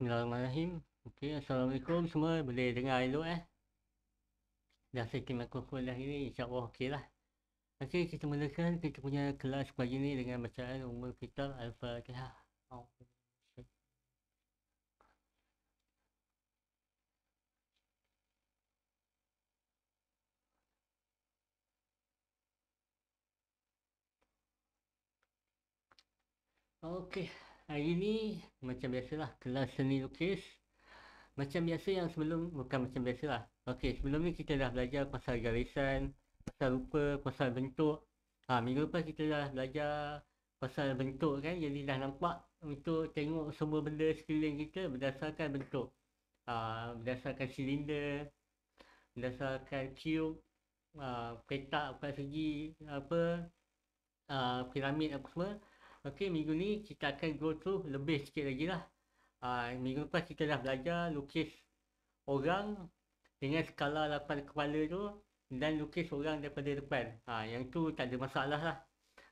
Bismillahirrahmanirrahim. Okey, assalamualaikum semua. Boleh dengar elok eh? Dah setting mikrofon dah ini, insya-Allah okeylah. Okey, kita mulakan kita punya kelas pagi ni dengan bacaan Ummul Kitab Al-Fatihah. Okey hari ni macam biasalah kelas seni lukis macam biasa yang sebelum bukan macam biasalah okey sebelum ni kita dah belajar pasal garisan pasal rupa pasal bentuk ha minggu lepas kita dah belajar pasal bentuk kan jadi dah nampak untuk tengok semua benda sekeliling kita berdasarkan bentuk ha, berdasarkan silinder berdasarkan cube Uh, ha, petak, persegi, apa uh, piramid apa semua Okey, minggu ni kita akan go through lebih sikit lagi lah. Uh, minggu lepas kita dah belajar lukis orang dengan skala lapan kepala tu dan lukis orang daripada depan. Ha, uh, yang tu tak ada masalah lah.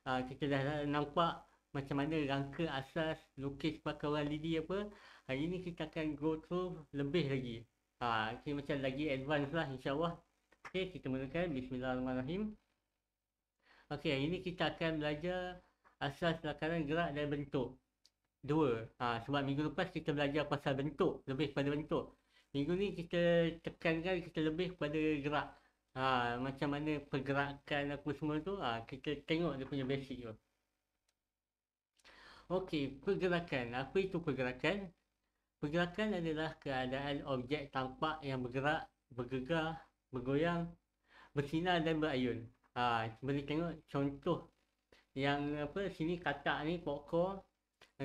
Uh, kita dah nampak macam mana rangka asas lukis pakaian lidi apa. Hari ni kita akan go through lebih lagi. Ha, uh, okay, macam lagi advance lah insyaAllah. Okey, kita mulakan. Bismillahirrahmanirrahim. Okey, hari ni kita akan belajar asas lakaran gerak dan bentuk. Dua, ha, sebab minggu lepas kita belajar pasal bentuk, lebih pada bentuk. Minggu ni kita tekankan kita lebih pada gerak. Ha, macam mana pergerakan apa semua tu, ha, kita tengok dia punya basic tu. Okey, pergerakan. Apa itu pergerakan? Pergerakan adalah keadaan objek tampak yang bergerak, bergegar, bergoyang, bersinar dan berayun. Ha, boleh tengok contoh yang apa sini katak ni pokok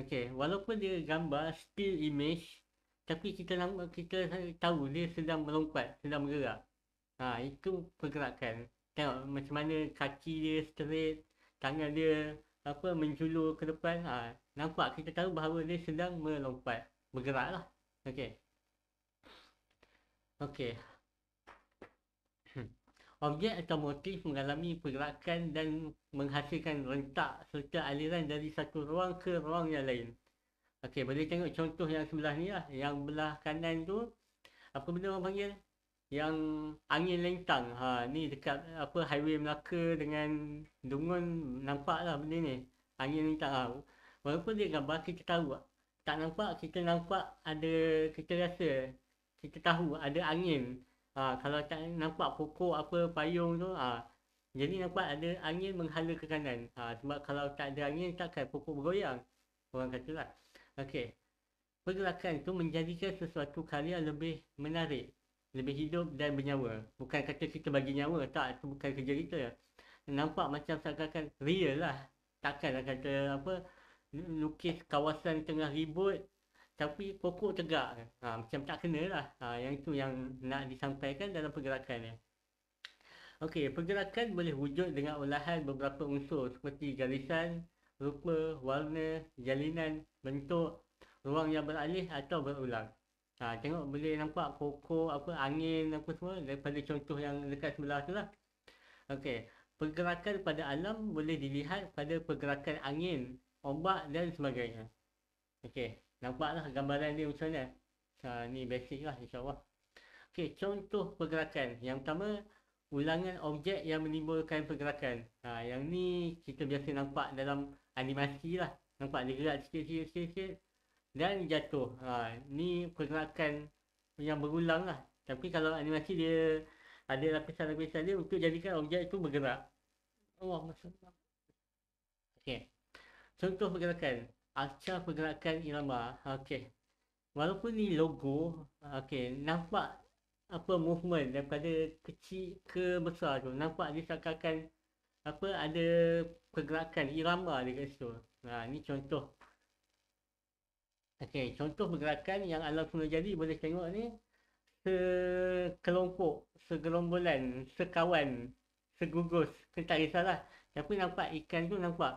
okey walaupun dia gambar still image tapi kita nampak kita tahu dia sedang melompat sedang bergerak ha itu pergerakan tengok macam mana kaki dia straight tangan dia apa menjulur ke depan ha nampak kita tahu bahawa dia sedang melompat bergeraklah okey okey hmm. Objek atau motif mengalami pergerakan dan menghasilkan rentak serta aliran dari satu ruang ke ruang yang lain. Okey, boleh tengok contoh yang sebelah ni lah. Yang belah kanan tu, apa benda orang panggil? Yang angin lentang. Ha, ni dekat apa highway Melaka dengan Dungun nampak lah benda ni. Angin lentang lah. Walaupun dia gambar, kita tahu Tak nampak, kita nampak ada, kita rasa, kita tahu ada angin. Ha, kalau tak nampak pokok apa payung tu, ha, jadi nampak ada angin menghala ke kanan. Ha, sebab kalau tak ada angin, takkan pokok bergoyang. Orang katalah. Okey. Pergerakan itu menjadikan sesuatu karya lebih menarik. Lebih hidup dan bernyawa. Bukan kata kita bagi nyawa. Tak, itu bukan kerja kita. Nampak macam seakan-akan real lah. takkan Takkanlah kata apa, lukis kawasan tengah ribut tapi pokok tegak. Ha, macam tak kena lah. Ha, yang itu yang nak disampaikan dalam pergerakan ni. Okey, pergerakan boleh wujud dengan olahan beberapa unsur seperti garisan, rupa, warna, jalinan, bentuk, ruang yang beralih atau berulang. Ha, tengok boleh nampak kokoh, apa, angin, apa semua daripada contoh yang dekat sebelah tu lah. Okey, pergerakan pada alam boleh dilihat pada pergerakan angin, ombak dan sebagainya. Okey, nampaklah gambaran dia macam mana. Ha, ni basic lah insyaAllah. Okey, contoh pergerakan. Yang pertama, ulangan objek yang menimbulkan pergerakan. Ha, yang ni kita biasa nampak dalam animasi lah. Nampak dia gerak sikit, sikit, sikit, sikit. Dan jatuh. Ha, ni pergerakan yang berulang lah. Tapi kalau animasi dia ada lapisan-lapisan dia untuk jadikan objek itu bergerak. Allah maksudnya. Okey. Contoh pergerakan. Arca pergerakan irama. Okey. Walaupun ni logo, okey, nampak apa movement daripada kecil ke besar tu nampak dia seakan-akan apa ada pergerakan irama dekat situ ha ni contoh okey contoh pergerakan yang alam semula jadi boleh tengok ni sekelompok segerombolan sekawan segugus tak kisahlah tapi nampak ikan tu nampak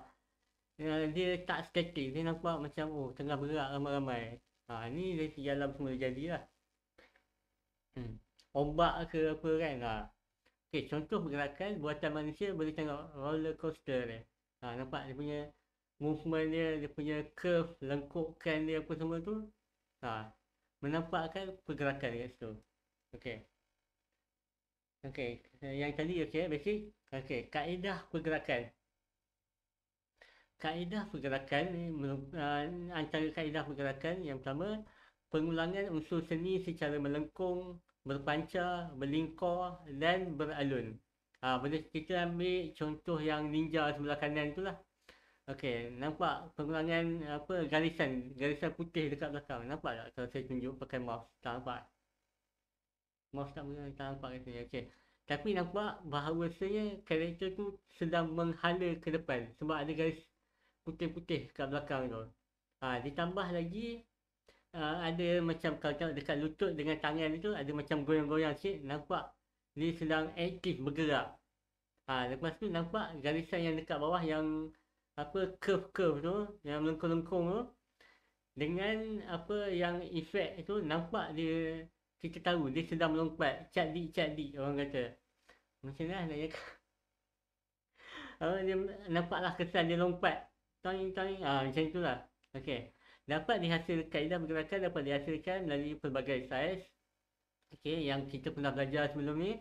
ya, dia tak static dia nampak macam oh tengah bergerak ramai-ramai ha ni dia segi alam semula jadilah hmm ombak ke apa kan ha. Okay, contoh pergerakan buatan manusia boleh tengok roller coaster ni ha, nampak dia punya movement dia, dia punya curve, lengkukkan dia apa semua tu ha, menampakkan pergerakan dekat situ ok ok, yang tadi ok, basic ok, kaedah pergerakan kaedah pergerakan ni, ha, antara kaedah pergerakan yang pertama pengulangan unsur seni secara melengkung berpanca, berlingkar dan beralun. Ha, boleh kita ambil contoh yang ninja sebelah kanan tu lah. Okey, nampak pengurangan apa garisan, garisan putih dekat belakang. Nampak tak kalau saya tunjuk pakai mouse? Tak nampak. Mouse tak boleh, tak nampak katanya. Okey. Tapi nampak bahawasanya karakter tu sedang menghala ke depan sebab ada garis putih-putih kat belakang tu. Ha, ditambah lagi Ah, ada macam kalau tengok dekat lutut dengan tangan itu ada macam goyang-goyang sikit nampak dia sedang aktif bergerak ha, lepas tu nampak garisan yang dekat bawah yang apa curve-curve tu yang melengkung-lengkung tu dengan apa yang efek itu nampak dia kita tahu dia sedang melompat cadik-cadik orang kata macam mana nak cakap dia nampaklah kesan dia lompat toing-toing ha, ah, macam itulah okey dapat dihasilkan kaedah pergerakan dapat dihasilkan melalui pelbagai saiz okey yang kita pernah belajar sebelum ni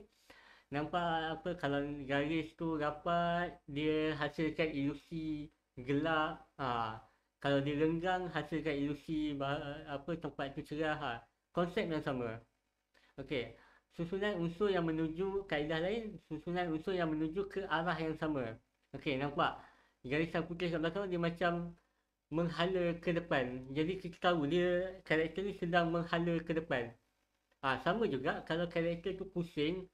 nampak apa kalau garis tu rapat dia hasilkan ilusi gelap ha. kalau dia renggang hasilkan ilusi apa tempat tu cerah ha. konsep yang sama okey susunan unsur yang menuju kaedah lain susunan unsur yang menuju ke arah yang sama okey nampak garis putih kat belakang dia macam menghala ke depan. Jadi kita tahu dia karakter ni sedang menghala ke depan. Ha, sama juga kalau karakter tu pusing.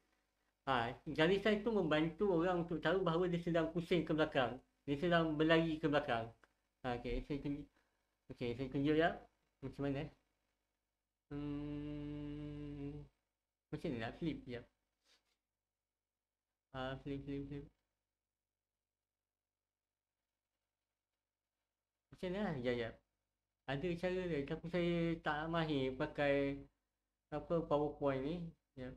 Ha, ah, garisan tu membantu orang untuk tahu bahawa dia sedang pusing ke belakang. Dia sedang berlari ke belakang. Ha, ah, okay, saya tunjuk. Okay, saya tunjuk ya. Macam mana? Hmm, macam mana nak flip? Ya. Yep. Ha, flip, flip, flip. macam mana lah jayat ada cara dia tapi saya tak mahir pakai apa powerpoint ni ya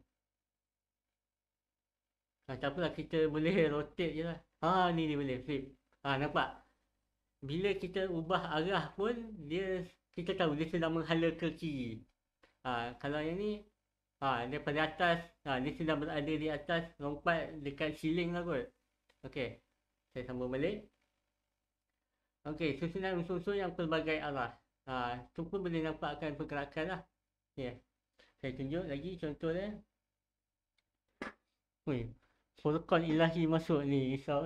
ah, tak apalah kita boleh rotate je lah ha ah, ni ni boleh flip ha ah, nampak bila kita ubah arah pun dia kita tahu dia sedang menghala ke kiri ha ah, kalau yang ni ha ah, daripada atas ha ah, dia sedang berada di atas lompat dekat ceiling lah kot Okey, saya sambung balik Okey, susunan unsur-unsur yang pelbagai arah. Ha, tu pun boleh nampakkan pergerakan lah. Yeah. Saya tunjuk lagi contoh dia. Ui, Furqan ilahi masuk ni, risau.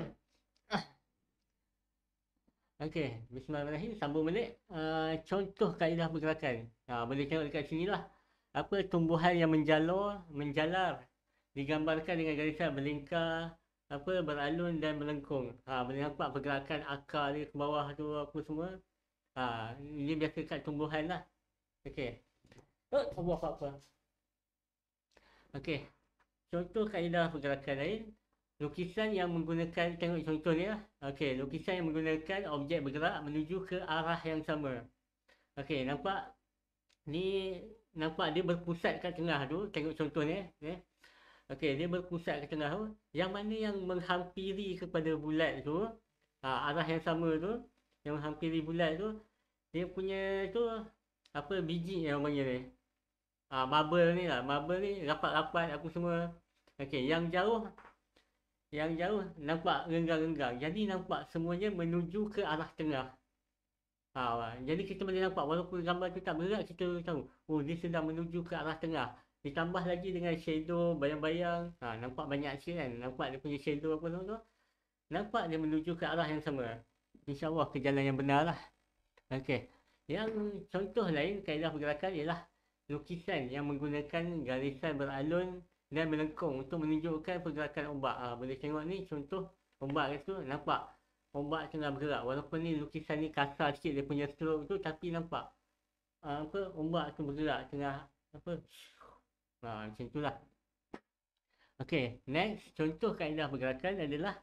Okey, bismillahirrahmanirrahim. Sambung balik. Uh, contoh kaedah pergerakan. Ha, boleh tengok dekat sini lah. Apa tumbuhan yang menjalar, menjalar digambarkan dengan garisan berlingkar, apa beralun dan melengkung. Ha boleh nampak pergerakan akar dia ke bawah tu apa semua. Ha ini biasa kat tumbuhan lah. Okey. Oh, tumbuh apa apa. Okey. Contoh kaedah pergerakan lain. Lukisan yang menggunakan, tengok contoh ni lah. Okey, lukisan yang menggunakan objek bergerak menuju ke arah yang sama. Okey, nampak? Ni nampak dia berpusat kat tengah tu. Tengok contoh ni. Okay. Eh. Okey, dia berpusat ke tengah tu. Yang mana yang menghampiri kepada bulat tu, aa, ha, arah yang sama tu, yang menghampiri bulat tu, dia punya tu, apa, biji yang namanya ni. Aa, ha, bubble ni lah. Bubble ni rapat-rapat aku semua. Okey, yang jauh, yang jauh nampak renggang-renggang. Jadi nampak semuanya menuju ke arah tengah. Aa, ha, jadi kita boleh nampak walaupun gambar tu tak bergerak, kita tahu, oh dia sedang menuju ke arah tengah ditambah lagi dengan shadow bayang-bayang ha, nampak banyak sikit kan nampak dia punya shadow apa semua tu nampak dia menuju ke arah yang sama insyaAllah ke jalan yang benar lah Okey. yang contoh lain kaedah pergerakan ialah lukisan yang menggunakan garisan beralun dan melengkung untuk menunjukkan pergerakan ombak ha, boleh tengok ni contoh ombak tu nampak ombak tengah bergerak walaupun ni lukisan ni kasar sikit dia punya stroke tu tapi nampak ha, apa ombak tu bergerak tengah apa Ha, macam itulah. Okey, next. Contoh kaedah pergerakan adalah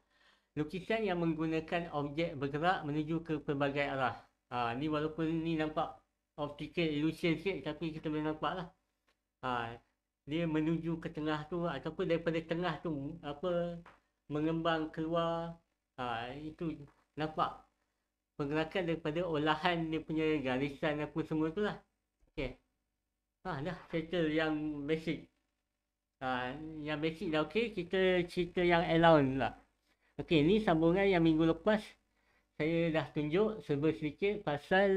lukisan yang menggunakan objek bergerak menuju ke pelbagai arah. Ha, ni walaupun ni nampak optical illusion sikit tapi kita boleh nampak lah. Ha, dia menuju ke tengah tu ataupun daripada tengah tu apa mengembang keluar ha, itu nampak pergerakan daripada olahan dia punya garisan apa semua tu lah. Okey. Ah, dah cerita yang basic. Ah, yang basic dah okey, kita cerita yang allowance lah. Okey, ni sambungan yang minggu lepas saya dah tunjuk sebab sedikit pasal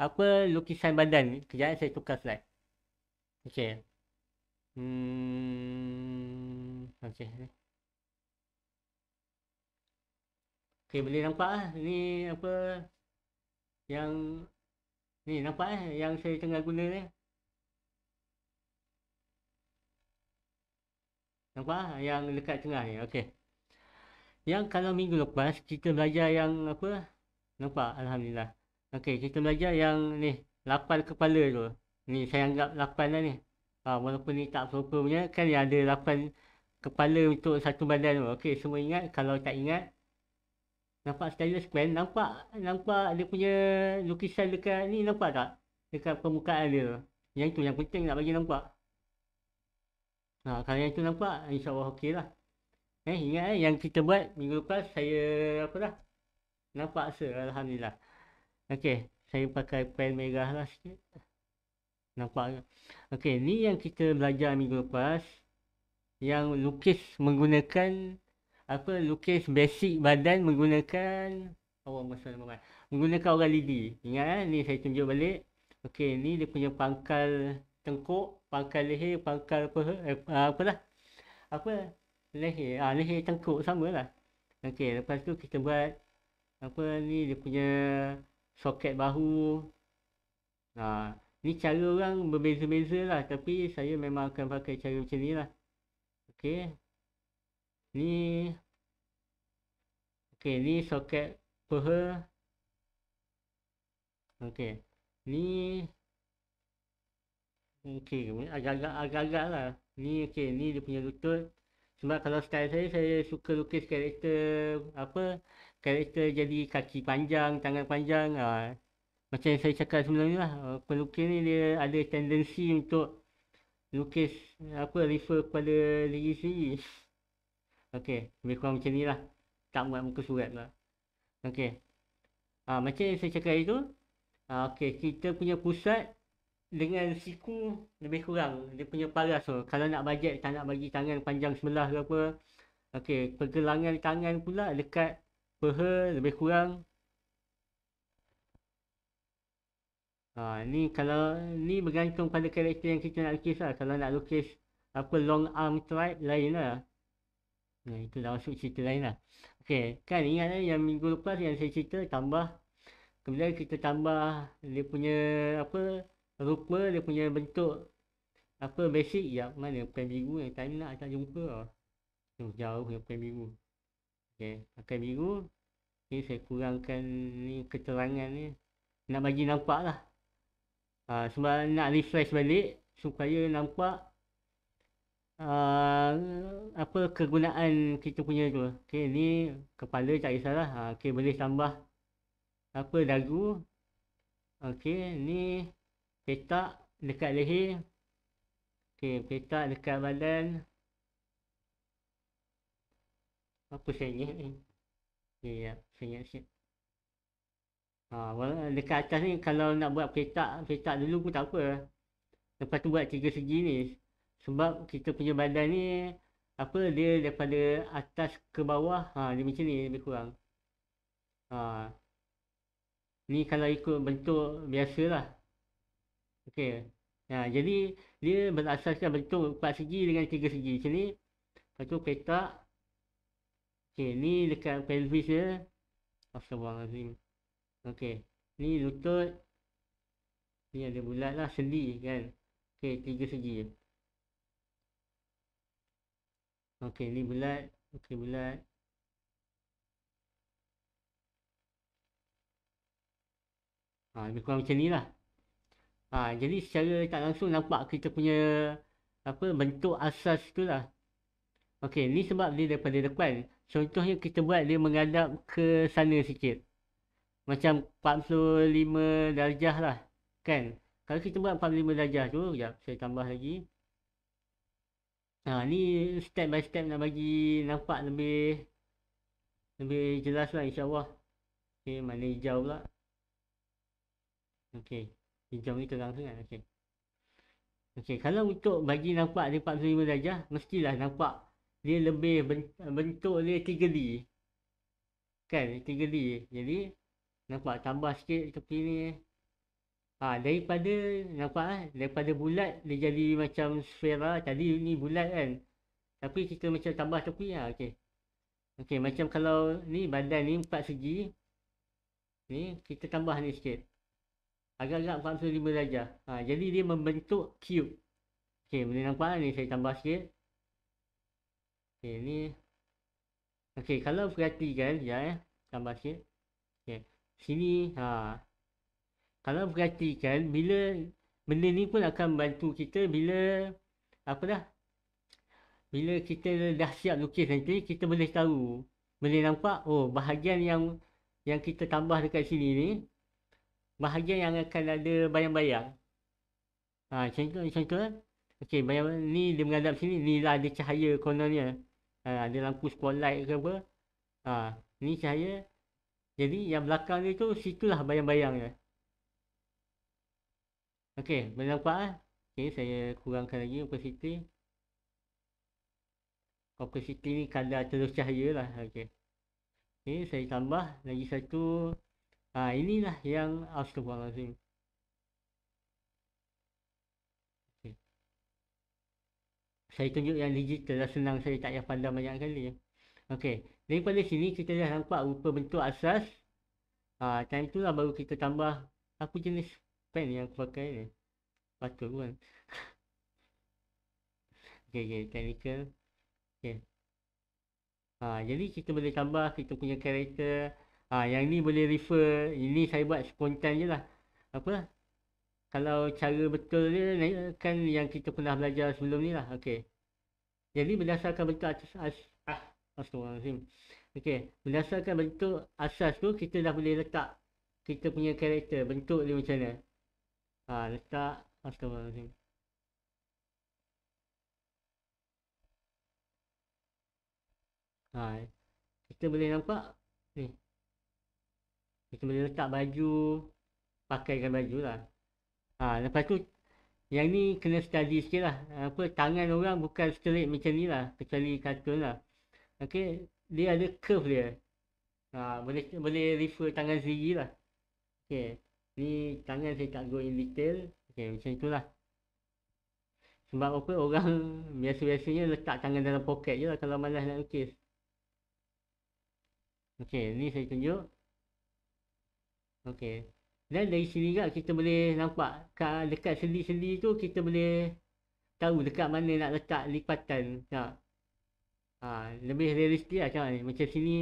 apa lukisan badan. Kejap saya tukar slide. Okey. Hmm, okey. Okey, boleh nampak lah. Ni apa yang ni nampak eh yang saya tengah guna ni. Eh? Nampak? Yang dekat tengah ni. Okey. Yang kalau minggu lepas, kita belajar yang apa? Nampak? Alhamdulillah. Okey, kita belajar yang ni. Lapan kepala tu. Ni saya anggap lapan lah ni. Ha, walaupun ni tak proper punya, kan ni ada lapan kepala untuk satu badan tu. Okey, semua ingat. Kalau tak ingat, Nampak stylus pen? Nampak nampak dia punya lukisan dekat ni nampak tak? Dekat permukaan dia. Yang tu yang penting nak bagi nampak. Nah, kalau yang tu nampak, insyaAllah okey lah. Eh, ingat eh, yang kita buat minggu lepas, saya apa dah? Nampak se, Alhamdulillah. Okey, saya pakai pen merah lah sikit. Nampak ke? Okey, ni yang kita belajar minggu lepas. Yang lukis menggunakan, apa, lukis basic badan menggunakan, Allah oh, SWT. Menggunakan orang lidi. Ingat eh, ni saya tunjuk balik. Okey, ni dia punya pangkal, tengkuk, pangkal leher, pangkal apa, eh, apa lah. Apa? Leher. Ah, leher tengkuk sama lah. Okey, lepas tu kita buat apa ni dia punya soket bahu. Ha, ni cara orang berbeza-beza lah tapi saya memang akan pakai cara macam ni lah. Okey. Ni Okey, ni soket peha. Okey. Ni Okey, agak-agak lah. Ni okey, ni dia punya lutut. Sebab kalau style saya, saya suka lukis karakter apa, karakter jadi kaki panjang, tangan panjang. Ha. Macam yang saya cakap sebelum ni lah, ah, pelukis ni dia ada tendensi untuk lukis apa, refer kepada diri sendiri. Okey, lebih kurang macam ni lah. Tak buat muka surat lah. Okey. Ha, macam yang saya cakap itu, okey, kita punya pusat dengan siku lebih kurang dia punya paras tu kalau nak bajet tak nak bagi tangan panjang sebelah ke apa okey pergelangan tangan pula dekat peha lebih kurang ha, ni kalau ni bergantung pada karakter yang kita nak lukis lah kalau nak lukis apa long arm tribe lain lah nah, ha, itu dah masuk cerita lain lah okey kan ingat eh, yang minggu lepas yang saya cerita tambah kemudian kita tambah dia punya apa rupa dia punya bentuk apa basic ya mana pen biru yang tak nak tak jumpa lah. jauh yang pen biru okey pakai biru ni saya kurangkan ni keterangan ni nak bagi nampak lah ha, sebab nak refresh balik supaya nampak Uh, apa kegunaan kita punya tu okey ni kepala tak kisahlah uh, ah, okey boleh tambah apa dagu okey ni petak dekat leher okey petak dekat badan apa saya ni ya ya saya saya ah dekat atas ni kalau nak buat petak petak dulu pun tak apa lepas tu buat tiga segi ni sebab kita punya badan ni apa dia daripada atas ke bawah ha dia macam ni lebih kurang ha ni kalau ikut bentuk biasalah Okey. Ya, jadi dia berasaskan bentuk empat segi dengan tiga segi sini. Lepas tu petak. Okey, ni dekat pelvis dia. Astagfirullahalazim. Okey. Ni lutut. Ni ada bulat lah, sendi kan. Okey, tiga segi. Okey, ni bulat. Okey, bulat. Ha, lebih kurang macam ni lah. Ha, jadi secara tak langsung nampak kita punya apa bentuk asas tu lah. Okey, ni sebab dia daripada depan. Contohnya kita buat dia menghadap ke sana sikit. Macam 45 darjah lah. Kan? Kalau kita buat 45 darjah tu, sekejap saya tambah lagi. Ha, ni step by step nak bagi nampak lebih lebih jelas lah insyaAllah. Okey, mana hijau pula. Okey. Hijau ni terang sangat okey. Okey, kalau untuk bagi nampak di 45 darjah, mestilah nampak dia lebih bentuk dia 3D. Kan, 3D. Jadi, nampak tambah sikit tepi ni. Ha, daripada, nampak lah, daripada bulat dia jadi macam sfera. Tadi ni bulat kan. Tapi kita macam tambah tepi lah, okey. Okey, macam kalau ni badan ni empat segi. Ni, kita tambah ni sikit agak-agak 45 darjah. Ha, jadi dia membentuk cube. Okey, boleh nampak ni saya tambah sikit. Okey, ni Okey, kalau perhatikan ya eh, tambah sikit. Okey. Sini ha. Kalau perhatikan bila benda ni pun akan membantu kita bila apa dah? Bila kita dah siap lukis nanti kita boleh tahu, boleh nampak oh bahagian yang yang kita tambah dekat sini ni bahagian yang akan ada bayang-bayang. Ha, contoh, eh. contoh. Okey, bayang ni dia menghadap sini. Ni lah ada cahaya kononnya. Eh. Ha, ada lampu spotlight ke apa. Ha, ni cahaya. Jadi yang belakang dia tu, situlah bayang-bayangnya. Okey, boleh nampak lah. Okey, saya kurangkan lagi opacity. Opacity ni kadar terus cahaya lah. Okey. Okey, saya tambah lagi satu. Ha, inilah yang astagfirullahaladzim. Okay. Saya tunjuk yang digital dah senang saya tak payah pandang banyak kali. Ya. Okey. pada sini kita dah nampak rupa bentuk asas. Ha, time itulah baru kita tambah apa jenis pen yang aku pakai ni. Patut pun. okey, okey. Technical. Okey. Ha, jadi kita boleh tambah kita punya karakter. Ha, yang ni boleh refer. Ini saya buat spontan je lah. Apa? Kalau cara betul ni kan yang kita pernah belajar sebelum ni lah. Okay. Jadi berdasarkan bentuk atas as. Ah. Astagfirullahaladzim. Okay. Berdasarkan bentuk asas tu, kita dah boleh letak kita punya karakter. Bentuk dia macam mana. Ha, letak. Astagfirullahaladzim. Ha. Kita boleh nampak. Ni kita boleh letak baju pakaikan baju lah ha, lepas tu yang ni kena study sikit lah apa tangan orang bukan straight macam ni lah kecuali katun lah ok dia ada curve dia ha, boleh boleh refer tangan sendiri lah ok ni tangan saya tak go in detail ok macam tu lah sebab apa orang biasa-biasanya letak tangan dalam poket je lah kalau malas nak lukis Okey, ni saya tunjuk Okey. Dan dari sini juga kan kita boleh nampak dekat sendi-sendi tu kita boleh tahu dekat mana nak letak lipatan. Ha. Ha, lebih realistik lah macam ni. Macam sini.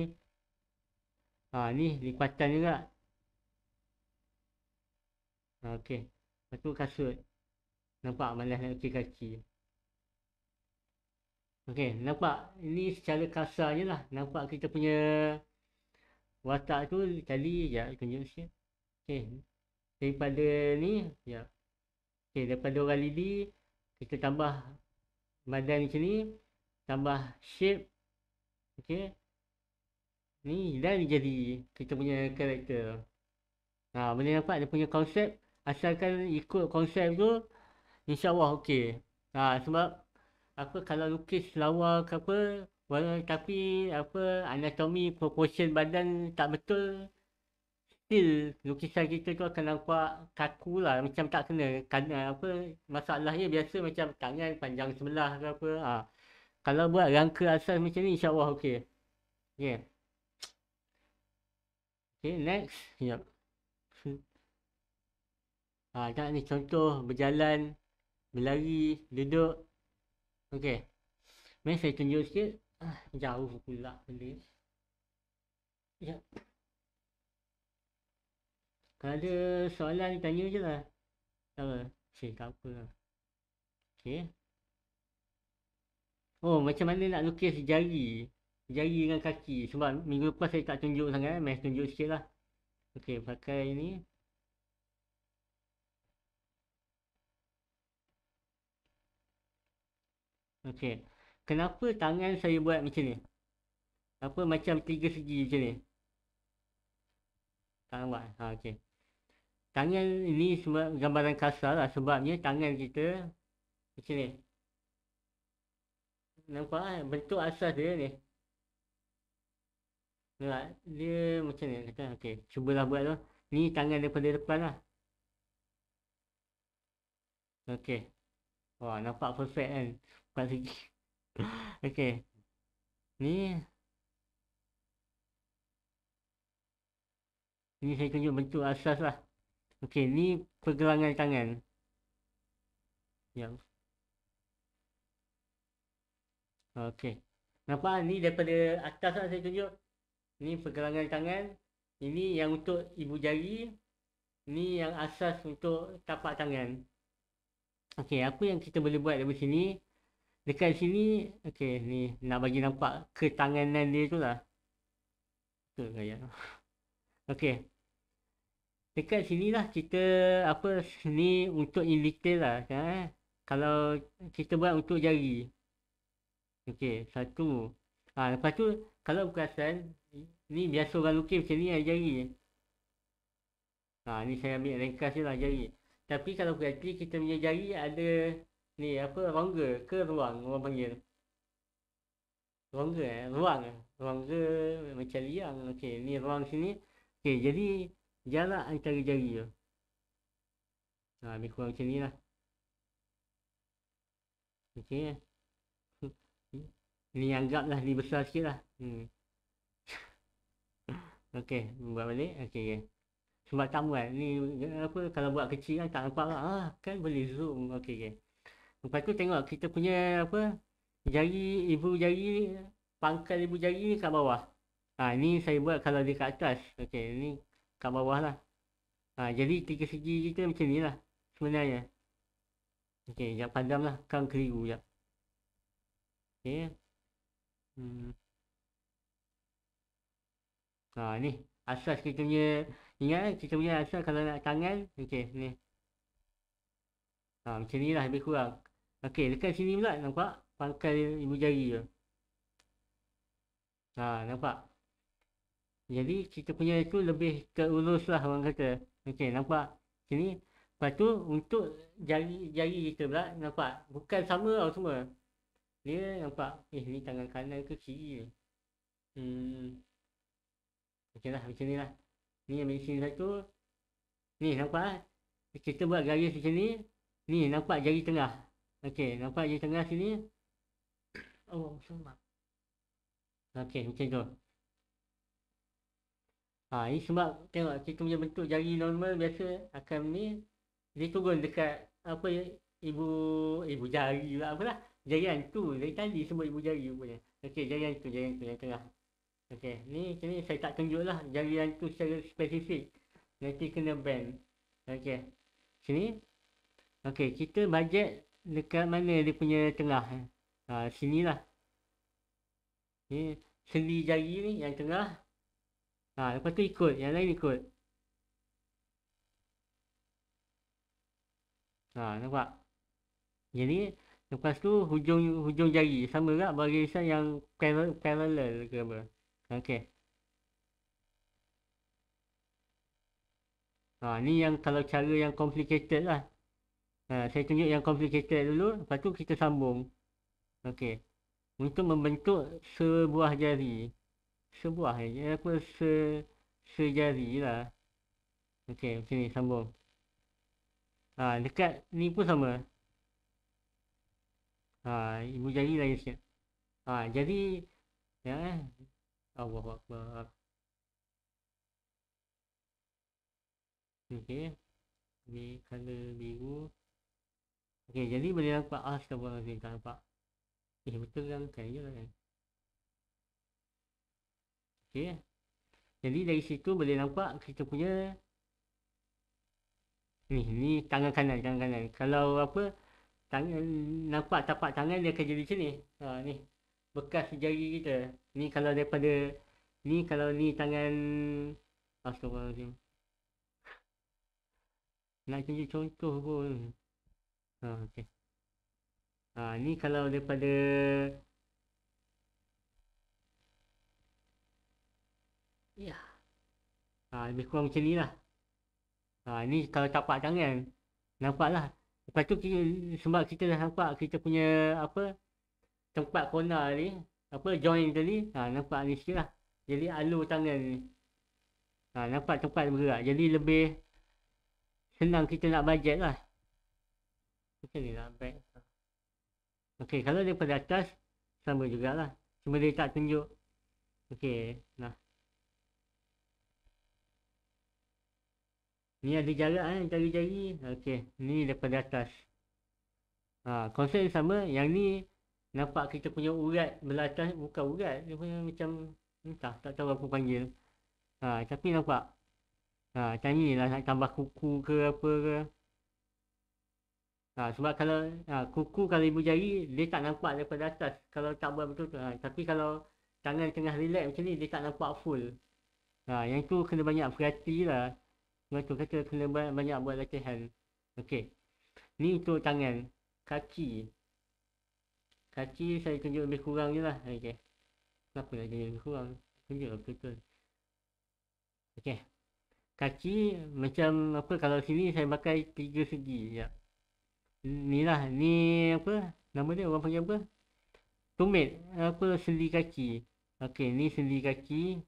Ha, ni lipatan juga. Ha, Okey. Lepas tu kasut. Nampak mana nak letak kaki. Okey. Nampak. Ini secara kasarnya lah. Nampak kita punya watak tu tadi ya tunjuk sikit okey daripada ni ya okey daripada orang lili kita tambah badan macam ni tambah shape okey ni dan jadi kita punya karakter ha benda dapat dia punya konsep asalkan ikut konsep tu insyaallah okey ha sebab apa kalau lukis lawa ke apa Wala, tapi apa anatomi proportion badan tak betul still lukisan kita tu akan nampak kaku lah macam tak kena kan eh, apa masalahnya biasa macam tangan panjang sebelah ke apa ha. kalau buat rangka asal macam ni insyaallah okey okey okey next yep ah ha, ni contoh berjalan berlari duduk okey Mari saya tunjuk sikit Ah, jauh pula boleh ya kalau soalan soalan tanya je lah tak apa si tak apa okay. oh macam mana nak lukis jari jari dengan kaki sebab minggu lepas saya tak tunjuk sangat eh. tunjuk sikit lah ok pakai ni Okay, kenapa tangan saya buat macam ni apa macam tiga segi macam ni tangan buat ha, okay. tangan ni sebab gambaran kasar lah sebabnya tangan kita macam ni nampak kan bentuk asas dia ni nampak dia macam ni kata okay. cubalah buat tu ni tangan daripada depan lah Okay. Wah, nampak perfect kan. Pasal Okey. Ni. Ini saya tunjuk bentuk asas lah. Okey, ni pergelangan tangan. Yang. Okey. Nampak ni daripada atas lah saya tunjuk. Ni pergelangan tangan. Ini yang untuk ibu jari. Ni yang asas untuk tapak tangan. Okey, apa yang kita boleh buat dari sini? Dekat sini, okay, ni nak bagi nampak ketanganan dia tu lah. tu gaya tu. Okay. Dekat sini lah kita, apa, ni untuk in detail lah. Kan, eh? Kalau kita buat untuk jari. Okay, satu. Ha, lepas tu, kalau perasan, ni biasa orang lukis macam ni lah jari. Ha, ni saya ambil ringkas je lah jari. Tapi kalau perhati, kita punya jari ada ni apa rongga ke ruang orang panggil rongga eh ruang eh? rongga macam liang okey ni ruang sini okey jadi jarak antara jari tu ha lebih kurang macam ni lah okey eh? ni anggap lah ni besar sikit lah hmm. okey buat balik okey okay. sebab tak muat ni apa kalau buat kecil kan tak nampak lah ha, kan boleh zoom okey okey Lepas tu tengok kita punya apa jari ibu jari pangkal ibu jari ni kat bawah. Ha ni saya buat kalau dia kat atas. Okey, ni kat bawah lah. Ha jadi tiga segi kita macam ni lah sebenarnya. Okey, jap padam lah. Kang keliru jap. Okey. Hmm. Ha ni asas kita punya ingat eh, kita punya asas kalau nak tangan okey ni. Ha macam ni lah lebih kurang. Okey, dekat sini pula nampak pangkal ibu jari tu. Ha, nampak. Jadi kita punya itu lebih terurus lah orang kata. Okey, nampak. Sini. Lepas tu untuk jari jari kita pula nampak. Bukan sama tau semua. ni, nampak. Eh, ni tangan kanan ke kiri ni. Hmm. Okey lah, macam ni lah. Ni yang mesin satu. Ni nampak. Kita buat garis macam ni. Ni nampak jari tengah. Okey, nampak di tengah sini. Oh, sumak. Okey, macam tu. Ha, ini sebab tengok kita punya bentuk jari normal biasa akan ni dia turun dekat apa ya ibu ibu jari lah apalah jarian tu dari tadi semua ibu jari punya okey jarian tu jarian tu yang tengah okey ni sini saya tak tunjuk lah jarian tu secara spesifik nanti kena band okey sini okey kita bajet dekat mana dia punya tengah eh? ha, sini lah okay. seli jari ni yang tengah ha, lepas tu ikut, yang lain ikut ha, nampak ni lepas tu hujung hujung jari sama tak barisan yang parallel ke apa ok ha, ni yang kalau cara yang complicated lah Ha, saya tunjuk yang complicated dulu lepas tu kita sambung okey untuk membentuk sebuah jari sebuah ya apa se sejari lah okey sini sambung ha dekat ni pun sama ha ibu jari lain sikit ha jadi ya eh Allahuakbar okey ni color biru ok jadi boleh nampak ask ke apa tak nampak eh betul kan kan je lah kan ok jadi dari situ boleh nampak kita punya ni ni tangan kanan tangan kanan kalau apa tangan nampak tapak tangan dia akan jadi macam ni ha, ni bekas jari kita ni kalau daripada ni kalau ni tangan astagfirullahaladzim nak tunjuk contoh pun Ah, okey. Ha ni kalau daripada ya. Ha lebih kurang macam nilah. Ha ni kalau tak pak tangan nampaklah. Lepas tu kita, sebab kita dah nampak kita punya apa tempat corner ni, apa join tadi, ha nampak ni lah. Jadi alu tangan ni. Ha nampak tempat bergerak. Jadi lebih senang kita nak bajet lah. Okay, dia dah back. Okay, kalau daripada atas, sama jugalah. Cuma dia tak tunjuk. Okay, nah. Ni ada jarak kan, eh, cari-cari. Okay, ni daripada atas. Ha, konsep yang sama, yang ni nampak kita punya urat belatas bukan urat dia punya macam entah hmm, tak tahu apa panggil ha, tapi nampak ha, macam ni lah nak tambah kuku ke apa ke Ha, sebab kalau ha, kuku kalau ibu jari dia tak nampak daripada atas kalau tak buat betul tu. Ha, tapi kalau tangan tengah relax macam ni dia tak nampak full. Ha, yang tu kena banyak perhati lah. Sebab tu kata kena banyak buat latihan. Okey. Ni untuk tangan. Kaki. Kaki saya tunjuk lebih kurang je lah. Ha, okey. Kenapa lagi lebih kurang? Tunjuk lah betul-betul. Okey. Kaki macam apa kalau sini saya pakai tiga segi. Sekejap. Ya ni lah ni apa nama dia orang panggil apa tumit apa sendi kaki okey ni sendi kaki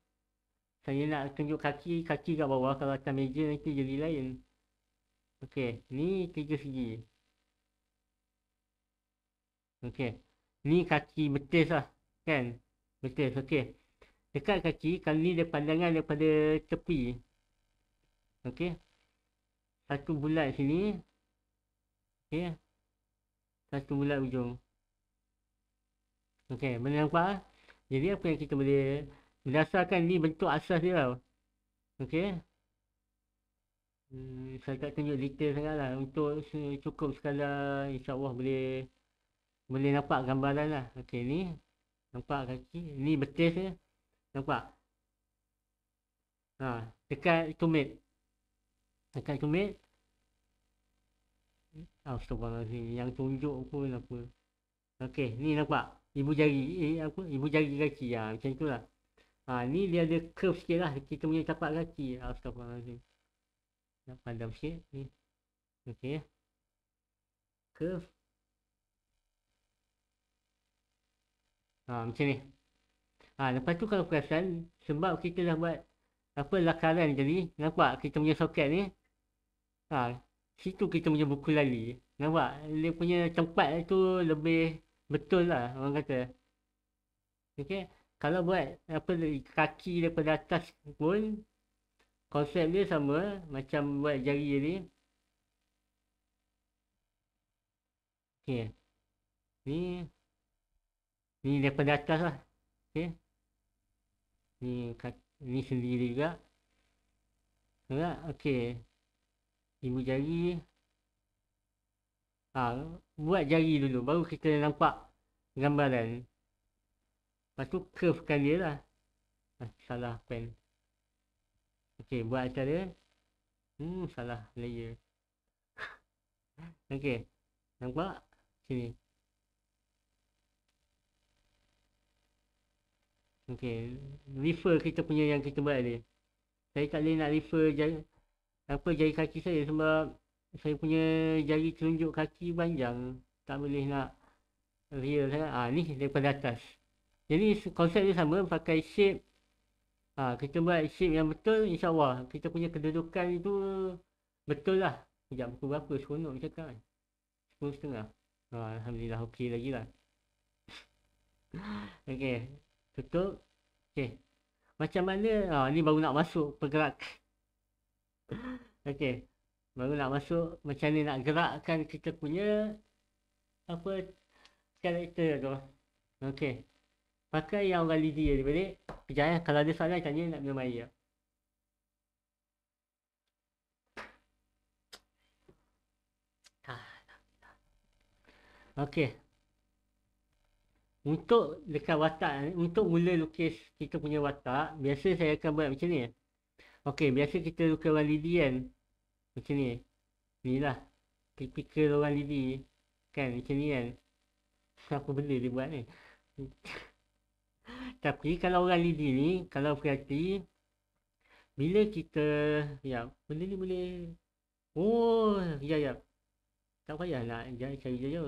saya nak tunjuk kaki kaki kat bawah kalau atas meja nanti jadi lain okey ni tiga segi okey ni kaki betis lah kan betis okey dekat kaki kalau ni dia pandangan daripada tepi okey satu bulat sini Okey. Eh? Satu bulat hujung. Okey, boleh nampak ah. Jadi apa yang kita boleh berdasarkan ni bentuk asas dia tau. Okey. Eh? Hmm, saya tak tunjuk detail sangat lah Untuk cukup sekadar InsyaAllah boleh Boleh nampak gambaran lah Okey ni Nampak kaki Ni betis ke Nampak ha, Dekat tumit Dekat tumit Astagfirullahaladzim Yang tunjuk pun apa Okey, ni nampak Ibu jari eh, apa? Ibu jari kaki ya. Ah, macam tu lah ha, Ni dia ada curve sikit lah Kita punya tapak kaki ah, Astagfirullahaladzim Nak pandang sikit ni Okey ya. Curve ha, Macam ni ha, Lepas tu kalau perasan Sebab kita dah buat apa lakaran tadi Nampak kita punya soket ni Ha, situ kita punya buku lali nampak dia punya tempat tu lebih betul lah orang kata okey kalau buat apa kaki daripada atas pun konsep dia sama macam buat jari ni okey ni ni daripada atas lah okey ni kaki ni sendiri juga Ya, okey ibu jari ha, buat jari dulu baru kita nampak gambaran lepas tu curve kan dia lah ha, salah pen ok buat cara hmm salah layer ok nampak sini ok refer kita punya yang kita buat ni saya tak boleh nak refer jari apa jari kaki saya sebab saya punya jari telunjuk kaki panjang tak boleh nak real sangat ha, ni daripada atas jadi konsep dia sama pakai shape ha, kita buat shape yang betul insya Allah kita punya kedudukan itu betul lah sekejap pukul berapa seronok cakap kan 10 setengah ha, Alhamdulillah ok lagi lah ok tutup ok macam mana ha, ni baru nak masuk pergerak Okey. Baru nak masuk macam ni nak gerakkan kita punya apa karakter tu. Okey. Pakai yang orang lidi ni balik. Kejap eh. Kalau ada soalan tanya nak minum air. Okey. Untuk dekat watak, untuk mula lukis kita punya watak, biasa saya akan buat macam ni. Okey, biasa kita suka orang lidi kan. Macam ni. Ni lah. Tipikal orang lidi. Kan, macam ni kan. Apa benda dia buat ni. Tapi kalau orang lidi ni, kalau perhati, bila kita, ya, benda ni boleh. Oh, ya, ya. Tak payah lah, jangan cari jauh. Ya.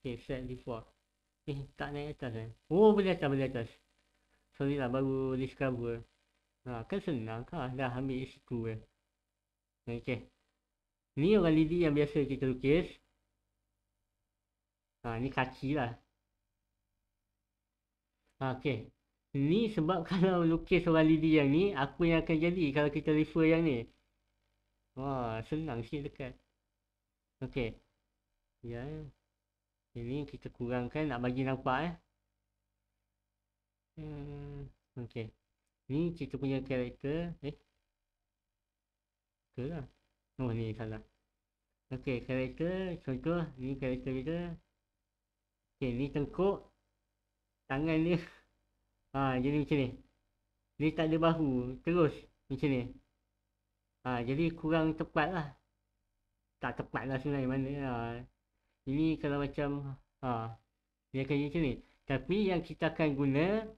Okay, set default. Eh, tak naik atas kan. Eh. Oh, boleh atas, boleh atas. Sorry lah, baru discover. Ha, kan senang kan? Dah ambil H2 eh. Okay. Ni orang lidi yang biasa kita lukis. Ha, ni kaki lah. Ha, okay. Ni sebab kalau lukis orang lidi yang ni, apa yang akan jadi kalau kita refer yang ni? Wah, senang sikit dekat. Okay. Ya, yeah. ini kita kurangkan nak bagi nampak eh. Hmm, okay ni kita punya karakter eh kelah oh ni salah okey karakter contoh ni karakter kita okey ni tengkuk tangan ni, ha ah, jadi macam ni ni tak ada bahu terus macam ni ha jadi kurang tepat lah tak tepat lah sebenarnya mana ha. ini kalau macam ha dia akan macam ni tapi yang kita akan guna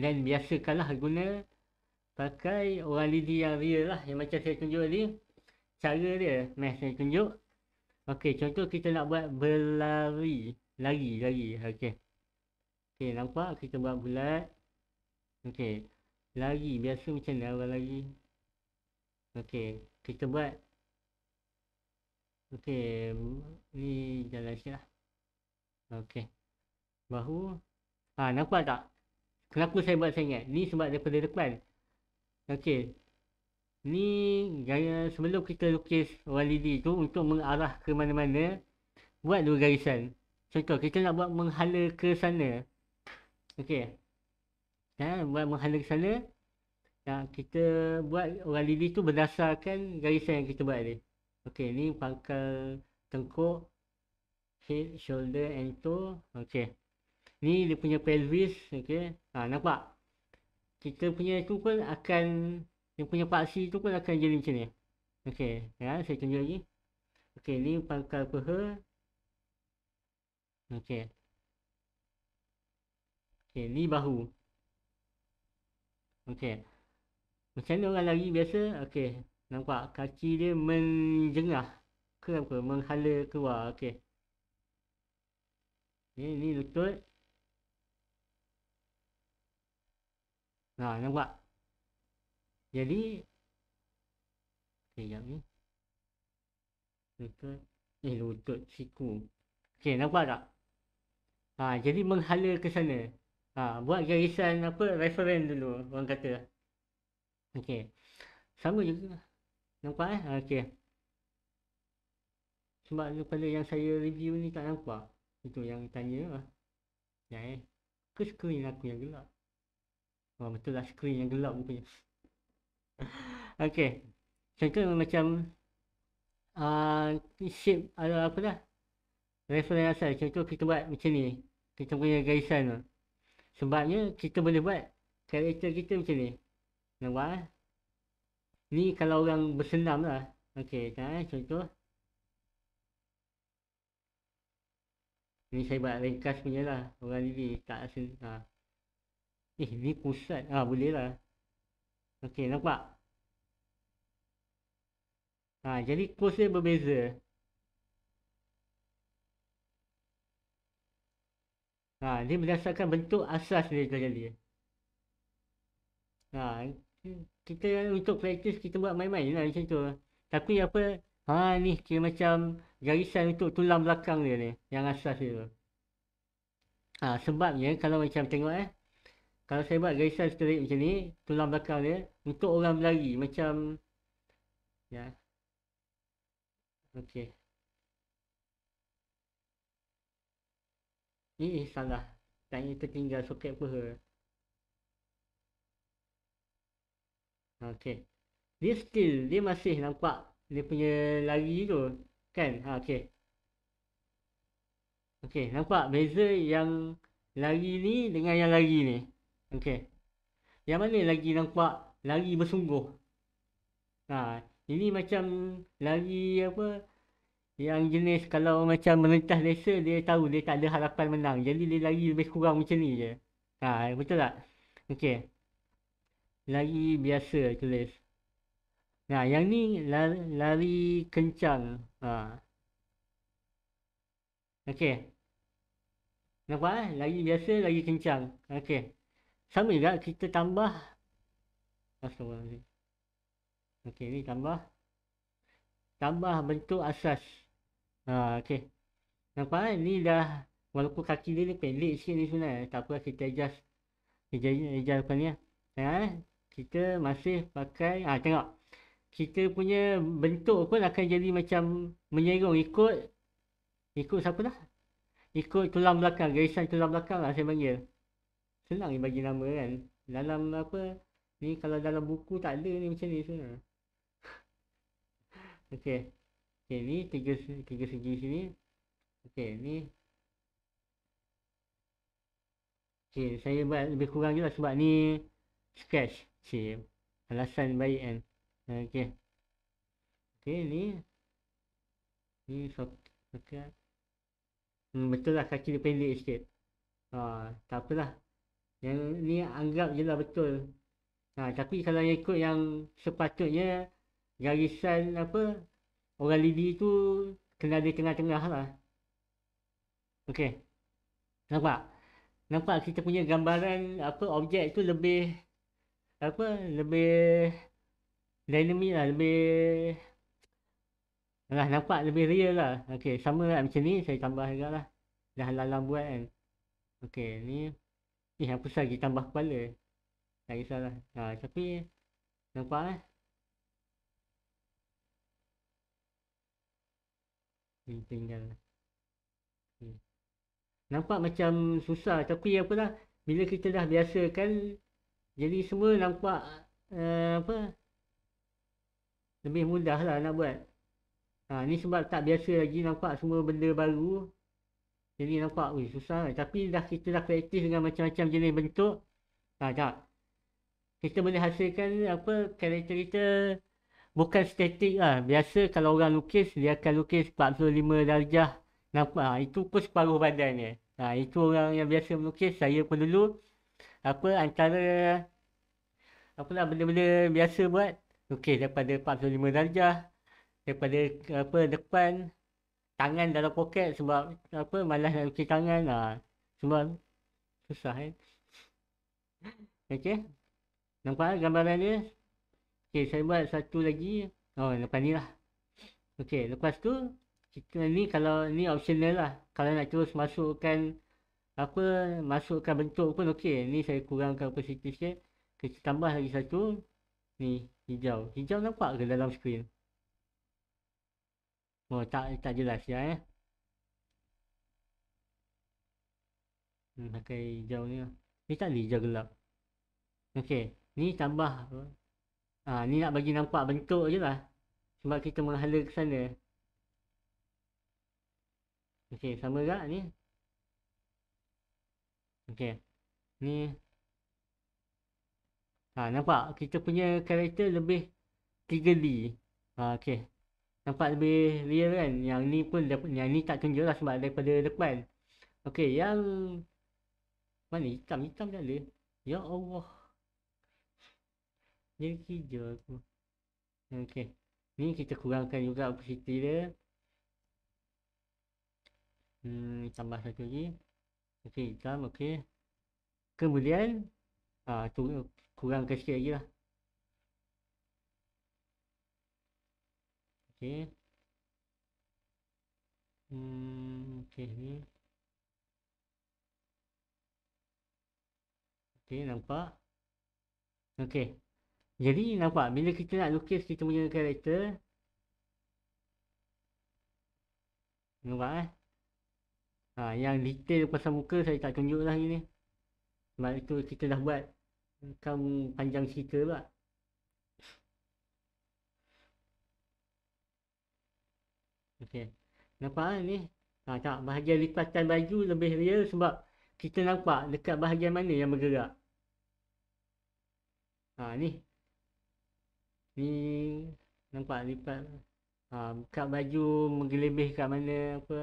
dan biasakanlah guna pakai orang lidi yang real lah yang macam saya tunjuk tadi cara dia mesh saya tunjuk ok contoh kita nak buat berlari lari lari ok ok nampak kita buat bulat ok lari biasa macam ni orang lari ok kita buat ok ni jalan sikit lah ok bahu ha nampak tak Kenapa saya buat saya ingat? Ni sebab daripada depan. Okey. Ni gaya sebelum kita lukis walidi tu untuk mengarah ke mana-mana buat dua garisan. Contoh kita nak buat menghala ke sana. Okey. Ha, buat menghala ke sana. Ya, kita buat orang lili tu berdasarkan garisan yang kita buat ni. Okey, ni pangkal tengkuk head, shoulder and toe. Okey ni dia punya pelvis okey ha nampak kita punya tu pun akan dia punya paksi tu pun akan jadi macam ni okey ya saya tunjuk lagi okey ni pangkal peha okey okey ni bahu okey macam ni orang lari biasa okey nampak kaki dia menjengah ke apa menghala keluar okey ni ni lutut Ha, nampak? Jadi Okay, jap ni Lutut Eh, lutut siku Okay, nampak tak? Ha, jadi menghala ke sana ha, Buat garisan apa, referen dulu Orang kata Okay Sama juga Nampak eh? Ha, okay Sebab daripada yang saya review ni tak nampak Itu yang tanya lah Ya eh Ke screen aku yang gelap Wah, betul lah screen yang gelap rupanya Okay Contoh macam uh, Shape ada ah, apa dah Reference asal Contoh kita buat macam ni Kita punya garisan tu Sebabnya kita boleh buat Karakter kita macam ni Nampak lah Ni kalau orang bersenam lah Okay tak ha, eh contoh Ni saya buat ringkas punya lah Orang ni tak rasa ha. Eh, V pusat. Ah, boleh lah. Okey, nampak? Ha, jadi kos dia berbeza. Ha, dia berdasarkan bentuk asas dia terjadi. Ha, ah, kita untuk practice kita buat main-main lah macam tu. Tapi apa? Ha, ni kira macam garisan untuk tulang belakang dia ni. Yang asas dia tu. Ha, sebabnya kalau macam tengok eh kalau saya buat garisan straight macam ni tulang belakang dia untuk orang berlari macam ya okey ni eh, salah tak ni tertinggal soket apa okey dia still dia masih nampak dia punya lari tu kan ha okey okey nampak beza yang lari ni dengan yang lari ni Okey. Yang mana lagi nampak lari bersungguh? Ha, ini macam lari apa? Yang jenis kalau macam merentas desa dia tahu dia tak ada harapan menang. Jadi dia lari lebih kurang macam ni je. Ha, betul tak? Okey. Lari biasa tulis. Nah, ha, yang ni lari, lari kencang. Ha. Okey. Nampak eh? Lari biasa, lari kencang. Okey sama juga kita tambah ok ni tambah tambah bentuk asas ha, ok nampak kan ni dah walaupun kaki dia ni pendek sikit ni sebenarnya takpe kita adjust adjust, adjust apa ni lah tengok eh ha, kita masih pakai ah ha, tengok kita punya bentuk pun akan jadi macam menyerong ikut ikut siapa lah ikut tulang belakang garisan tulang belakang lah saya panggil senang dia bagi nama kan dalam apa ni kalau dalam buku tak ada ni macam ni sebenarnya okay, okey ni tiga tiga segi sini okay ni okey saya buat lebih kurang jelah sebab ni sketch sim alasan baik kan okay okey ni ni sok okay. hmm, betul lah kaki dia pendek sikit ah tak apalah yang ni anggap je lah betul. Ha, tapi kalau yang ikut yang sepatutnya garisan apa orang Lidi tu kena di tengah-tengah lah. Okey. Nampak? Nampak kita punya gambaran apa objek tu lebih apa lebih dynamic lah lebih lah nampak lebih real lah. Okey, sama lah macam ni saya tambah juga lah. Dah lalang buat kan. Okey, ni Eh apa saja tambah kepala Tak kisahlah ha, Tapi Nampak lah hmm, Tinggal lah Nampak macam susah Tapi apalah Bila kita dah biasa kan Jadi semua nampak uh, Apa Lebih mudah lah nak buat ha, Ni sebab tak biasa lagi Nampak semua benda baru jadi nampak weh susah lah. tapi dah kita dah kreatif dengan macam-macam jenis bentuk. Nah, tak. Kita boleh hasilkan apa karakter-karakter bukan statik lah. Biasa kalau orang lukis dia akan lukis 45 darjah nampak ha, itu pun separuh badan dia. Ha, itu orang yang biasa melukis saya pun dulu apa antara apa lah benda-benda biasa buat lukis daripada 45 darjah daripada apa depan tangan dalam poket sebab apa malas nak cuci tangan lah. Sebab susah eh. Okey. Nampak tak eh, gambaran dia? Okey, saya buat satu lagi. Oh, lepas ni lah. Okey, lepas tu kita ni kalau ni optional lah. Kalau nak terus masukkan apa masukkan bentuk pun okey. Ni saya kurangkan apa sikit sikit. Kita tambah lagi satu. Ni hijau. Hijau nampak ke dalam screen? Oh, tak, tak jelas ya eh. Hmm, pakai hijau ni Ni tak ada hijau gelap. Okey, ni tambah. Ha, ni nak bagi nampak bentuk je lah. Sebab kita menghala ke sana. Okey, sama juga ni. Okey, ni. Ha, nampak? Kita punya karakter lebih 3D. Ha, okey nampak lebih real kan yang ni pun yang ni tak tunjuk lah sebab daripada depan Okey, yang mana hitam hitam dah ada ya Allah dia hijau aku Okey, ni kita kurangkan juga opacity dia hmm, tambah satu lagi Okey, hitam okey. kemudian ah, tu, kurangkan sikit lagi lah okey hmm okey ni okey nampak okey jadi nampak bila kita nak lukis kita punya karakter nampak eh ha, yang detail pasal muka saya tak tunjuk lah ni sebab itu kita dah buat kan panjang cerita pula Nampak kan ni? Ha, tak, bahagian lipatan baju lebih real sebab kita nampak dekat bahagian mana yang bergerak. Ha, ni. Ni nampak lipat. Ha, kat baju menggelebih kat mana apa.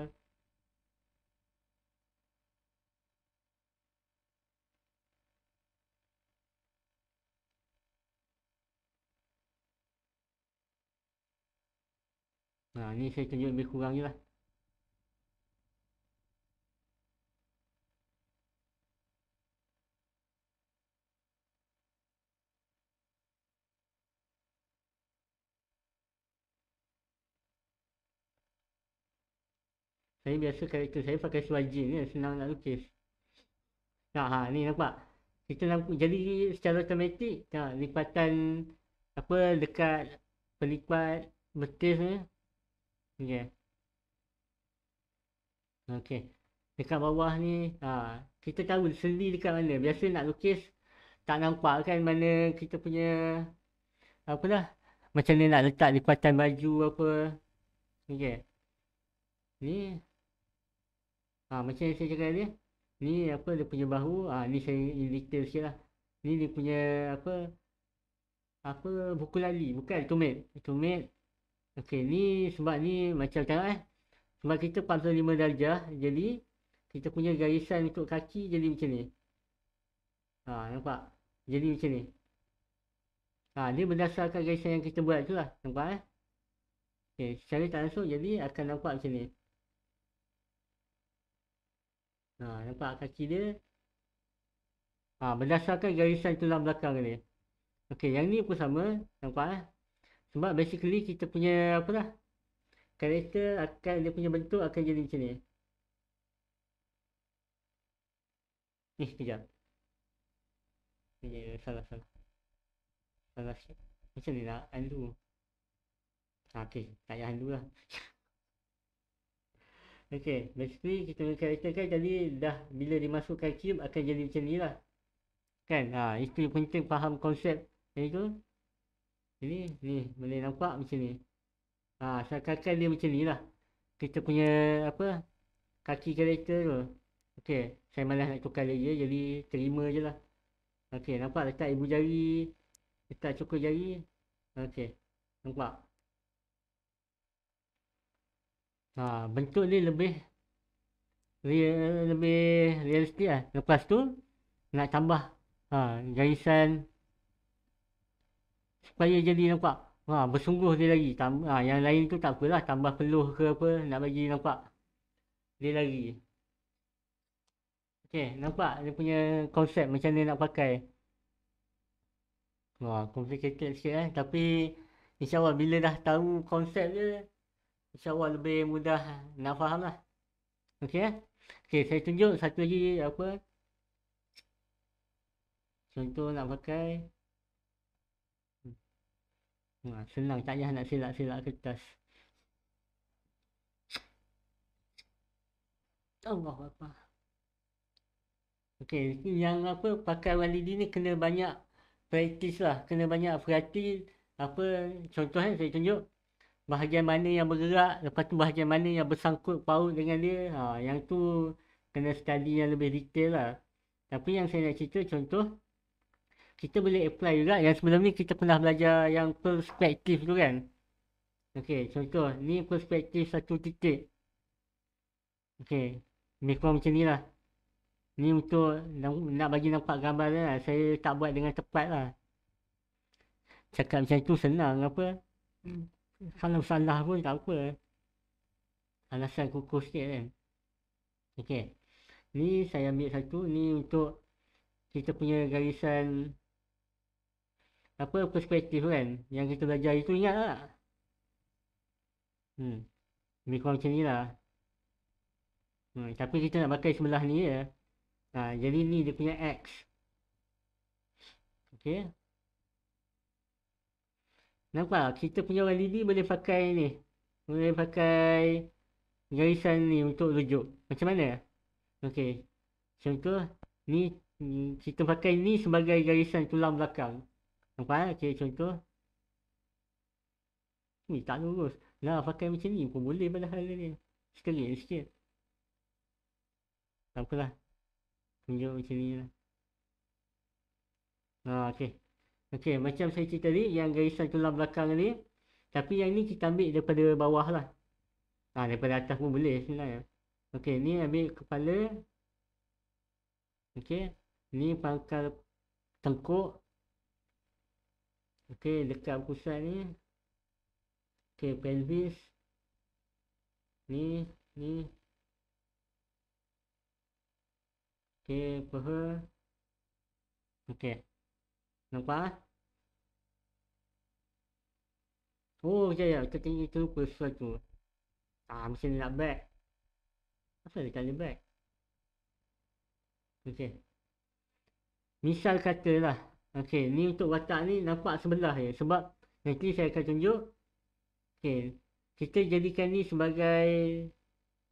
Ha, ni saya tunjuk lebih kurang je lah. Saya biasa karakter saya pakai swaji ni kan, senang nak lukis. Nah, ha, ni nampak. Kita nampak jadi secara automatik nah, lipatan apa dekat pelipat betis ni. Okey. Ya. Okey. Dekat bawah ni ha, kita tahu sendiri dekat mana. Biasa nak lukis tak nampak kan mana kita punya apa lah macam ni nak letak lipatan baju apa. Okey. Ya. Ni ha, macam saya cakap dia ni apa dia punya bahu ah ni saya indicator sikit lah ni dia punya apa apa buku lali bukan tumit tumit ok ni sebab ni macam tak eh sebab kita lima darjah jadi kita punya garisan untuk kaki jadi macam ni ha, nampak jadi macam ni ha, dia berdasarkan garisan yang kita buat tu lah nampak eh ok secara tak langsung jadi akan nampak macam ni Ha, nampak kaki dia. Ha, berdasarkan garisan tulang belakang ni. Okey, yang ni pun sama. Nampak lah. Sebab basically kita punya apa lah. Karakter akan dia punya bentuk akan jadi macam ni. Ni eh, sekejap. Ni salah salah. Salah sikit. Macam ni lah. Andu. Ha, Okey. Tak payah andu lah. Okey, basically kita katakan jadi dah bila dimasukkan cube akan jadi macam ni lah. Kan? Ha, itu yang penting faham konsep. Jadi tu, ini ni boleh nampak macam ni. Ha, seakan-akan dia macam ni lah. Kita punya apa, kaki karakter tu. Okay, saya malas nak tukar lagi jadi terima je lah. Okey, nampak letak ibu jari, letak cukur jari. Okey, nampak. ha, bentuk ni lebih real, lebih realistik lah. lepas tu nak tambah ha, garisan supaya jadi nampak ha, bersungguh dia lagi Tam, ha, yang lain tu tak apalah tambah peluh ke apa nak bagi nampak dia lagi Okey, nampak dia punya konsep macam ni nak pakai Wah, complicated sikit eh. Tapi, insyaAllah bila dah tahu konsep dia, InsyaAllah lebih mudah eh. nak faham lah Okay eh. Okay saya tunjuk satu lagi apa Contoh nak pakai nah, hmm. ha, Senang tak payah nak silap-silap kertas Allah apa Okay yang apa pakai walidi ni kena banyak Praktis lah kena banyak perhati apa contohnya eh, saya tunjuk bahagian mana yang bergerak lepas tu bahagian mana yang bersangkut paut dengan dia ha, yang tu kena study yang lebih detail lah tapi yang saya nak cerita contoh kita boleh apply juga yang sebelum ni kita pernah belajar yang perspektif tu kan Okey, contoh ni perspektif satu titik Okey, ni kurang macam ni lah ni untuk nak bagi nampak gambar lah saya tak buat dengan tepat lah cakap macam tu senang apa hmm. Kalau salah pun tak apa Alasan kukuh sikit kan Okey Ni saya ambil satu Ni untuk Kita punya garisan Apa perspektif kan Yang kita belajar itu ingat tak Hmm Lebih kurang macam ni lah hmm. Tapi kita nak pakai sebelah ni ya ha, Jadi ni dia punya X Okey Nampak kita punya orang Lili boleh pakai ni. Boleh pakai garisan ni untuk rujuk. Macam mana? Okey. Contoh ni kita pakai ni sebagai garisan tulang belakang. Nampak? Okey contoh. Ni tak lurus. Nah pakai macam ni pun boleh pada hal ni. Sekali sikit. Tak apalah. Tunjuk macam ni lah. Ah, okey. Okey, macam saya cerita tadi yang garisan tulang belakang ni tapi yang ni kita ambil daripada bawah lah ha, daripada atas pun boleh sebenarnya Okey, ni ambil kepala Okey, ni pangkal tengkuk Okey, dekat pusat ni Okey, pelvis ni ni Okey, peha Okey Được quá. Ô, dây ở cho cái chú quý sơ chú. Tạm xin là bè. Nó phải cái bè. Ok. Misal kata lah. Ok, ni untuk watak ni nampak sebelah ya. Sebab nanti saya akan tunjuk. Ok. Kita jadikan ni sebagai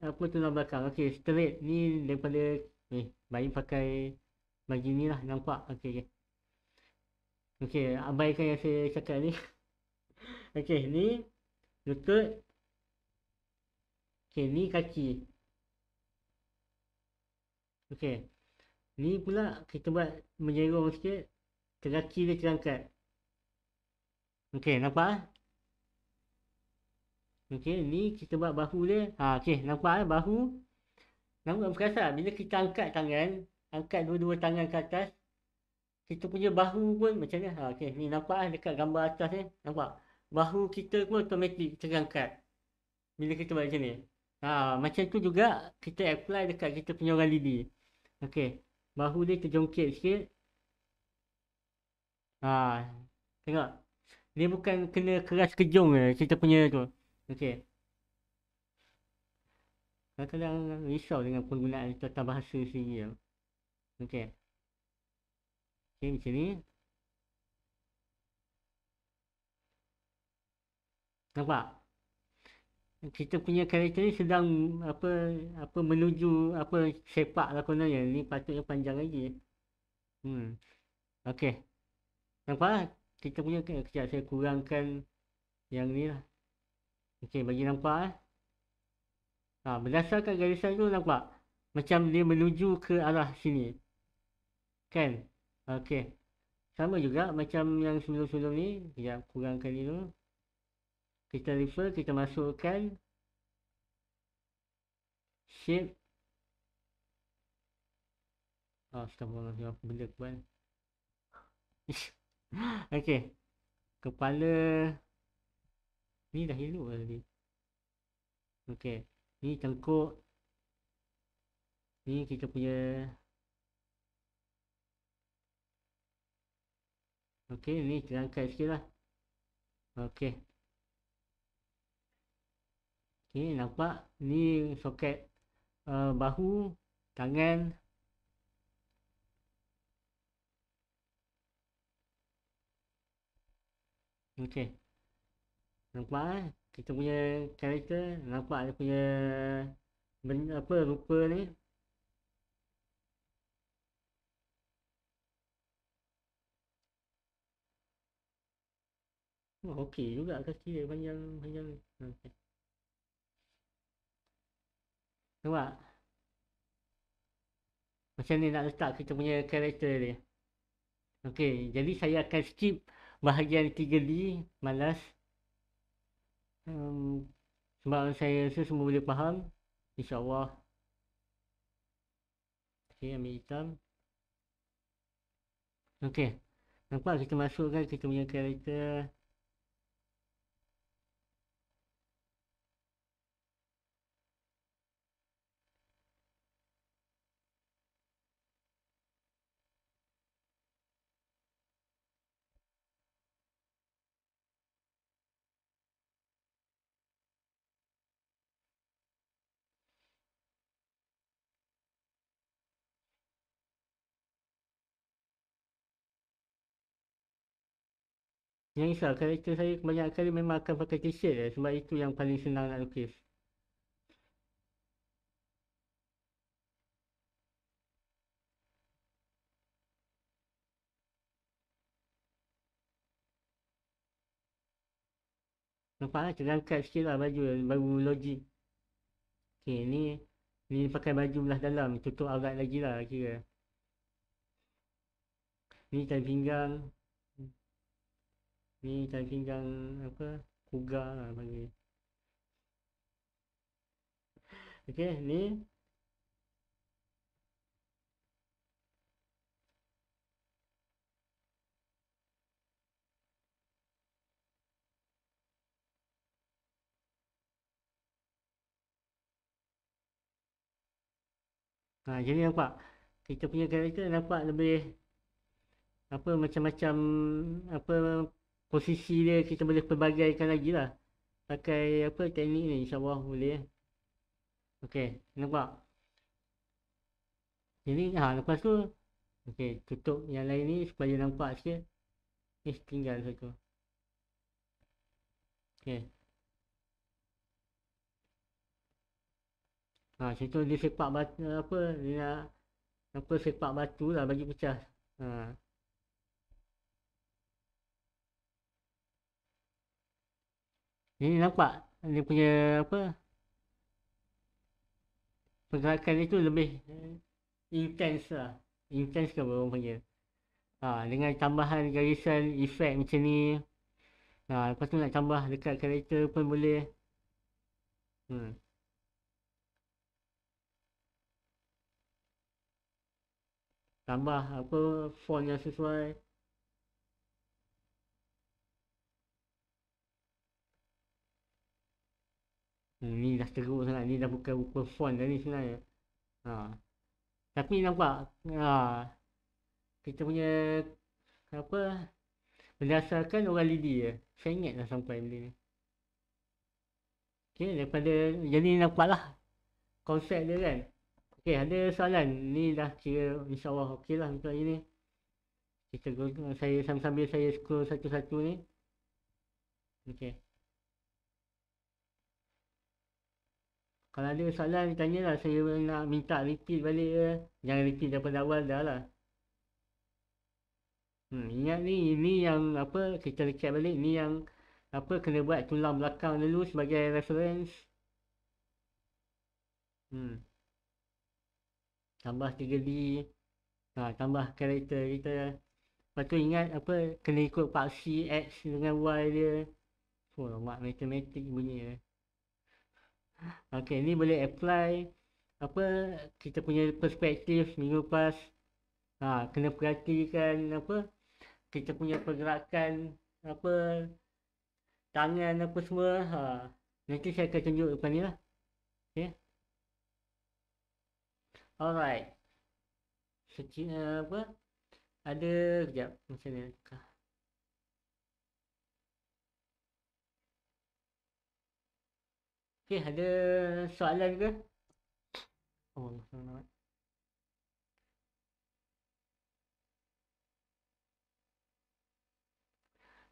apa tu nama belakang. Ok, straight. Ni daripada ni. Eh, baik pakai baju ni lah nampak. Ok, ok. Okey, abaikan yang saya cakap ni. Okey, ni lutut. Okey, ni kaki. Okey. Ni pula kita buat menyerong sikit. Kaki dia terangkat. Okey, nampak ah? Okey, ni kita buat bahu dia. Ha, okey, nampak ah bahu? Nampak perasaan bila kita angkat tangan, angkat dua-dua tangan ke atas, kita punya bahu pun macam ni. Ha, okay. Ni nampak kan dekat gambar atas ni. Nampak? Bahu kita pun automatik terangkat. Bila kita buat macam ni. Ha, macam tu juga kita apply dekat kita punya orang lidi. Okay. Bahu dia terjongkit sikit. Ha, tengok. Dia bukan kena keras kejong ke kita punya tu. Okay. Kadang-kadang risau dengan penggunaan tata bahasa sendiri. Okay. Okay, di sini. Nampak? Kita punya karakter ni sedang apa apa menuju apa sepak lakonannya. Ni patutnya panjang lagi. Hmm. Okey. Nampak? Kita punya kejap saya kurangkan yang ni lah. Okey, bagi nampak eh. Ha, berdasarkan garisan tu nampak? Macam dia menuju ke arah sini. Kan? Okey. Sama juga macam yang sebelum-sebelum ni, kejap kurangkan ini dulu. Kita refer, kita masukkan shape Oh, setelah benda kebal. Okey. Kepala ni dah hidup lah tadi. Okey. Ni tengkuk. Ni kita punya Ok, ni terangkat sikit lah. Ok. Ok, nampak? Ni soket uh, bahu, tangan. Ok. Nampak eh? Kita punya karakter, nampak dia punya apa rupa ni. Oh, okey juga kriteria panjang panjang. Okey. Nampak? Macam ni nak letak kita punya karakter dia. Okey, jadi saya akan skip bahagian 3D, malas. Um, sebab saya rasa semua boleh faham. InsyaAllah. Okey, ambil hitam. Okey. Nampak kita masukkan kita punya karakter. Yang risau, karakter saya banyak kali memang akan pakai t-shirt eh, sebab itu yang paling senang nak lukis. Nampaklah, terangkat sikit lah baju, baru logi. Okay, ni, ni pakai baju belah dalam, tutup agak lagi lah kira. Ni tali pinggang ni cangking gang apa kuga lah panggil okey ni Nah, ha, jadi nampak kita punya karakter nampak lebih apa macam-macam apa posisi dia kita boleh pelbagaikan lagi lah pakai apa teknik ni insyaAllah boleh eh. ok nampak Ini ha, lepas tu ok tutup yang lain ni supaya nampak sikit ni eh, tinggal satu ok ha macam tu dia sepak batu apa dia nak apa sepak batu lah bagi pecah ha ini nampak dia punya apa pergerakan itu lebih eh, intense lah intense ke orang punya ha, dengan tambahan garisan efek macam ni ha, lepas tu nak tambah dekat karakter pun boleh hmm. tambah apa font yang sesuai Hmm, ni dah teruk sangat. Ni dah bukan rupa font dah ni sebenarnya. Ha. Tapi nampak ha. kita punya apa berdasarkan orang lidi je. Ya. Saya ingat dah sampai benda ni. Okay, daripada jadi nampak lah konsep dia kan. Okay, ada soalan. Ni dah kira insyaAllah okey lah untuk hari ni. Kita go, saya sambil, sambil saya scroll satu-satu ni. Okay. Kalau ada soalan lah saya nak minta repeat balik ke Jangan repeat daripada awal dah lah hmm, Ingat ni, ini yang apa kita recap balik Ni yang apa kena buat tulang belakang dulu sebagai reference hmm. Tambah 3D ha, Tambah karakter kita Lepas tu ingat apa kena ikut paksi X dengan Y dia Oh, mak matematik bunyi dia ya. Okay, ni boleh apply apa kita punya perspektif minggu lepas. Ha, kena perhatikan apa kita punya pergerakan apa tangan apa semua. Ha, nanti saya akan tunjuk depan ni lah. Okey. Alright. Seti apa? Ada kejap macam ni. Okey, ada soalan ke? Oh, soalan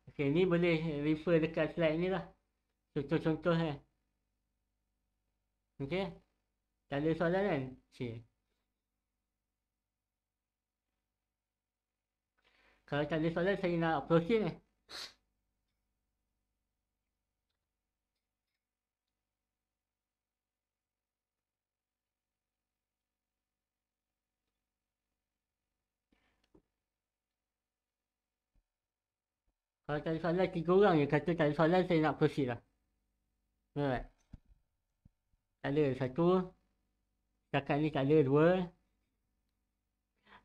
Okey, ni boleh refer dekat slide ni lah. Contoh-contoh eh. Okey. Tak ada soalan kan? Okey. Kalau tak ada soalan, saya nak proceed eh. Kalau tadi soalan tiga orang je kata tadi soalan saya nak proceed lah. Alright. Tak ada satu. Kakak ni tak ada dua.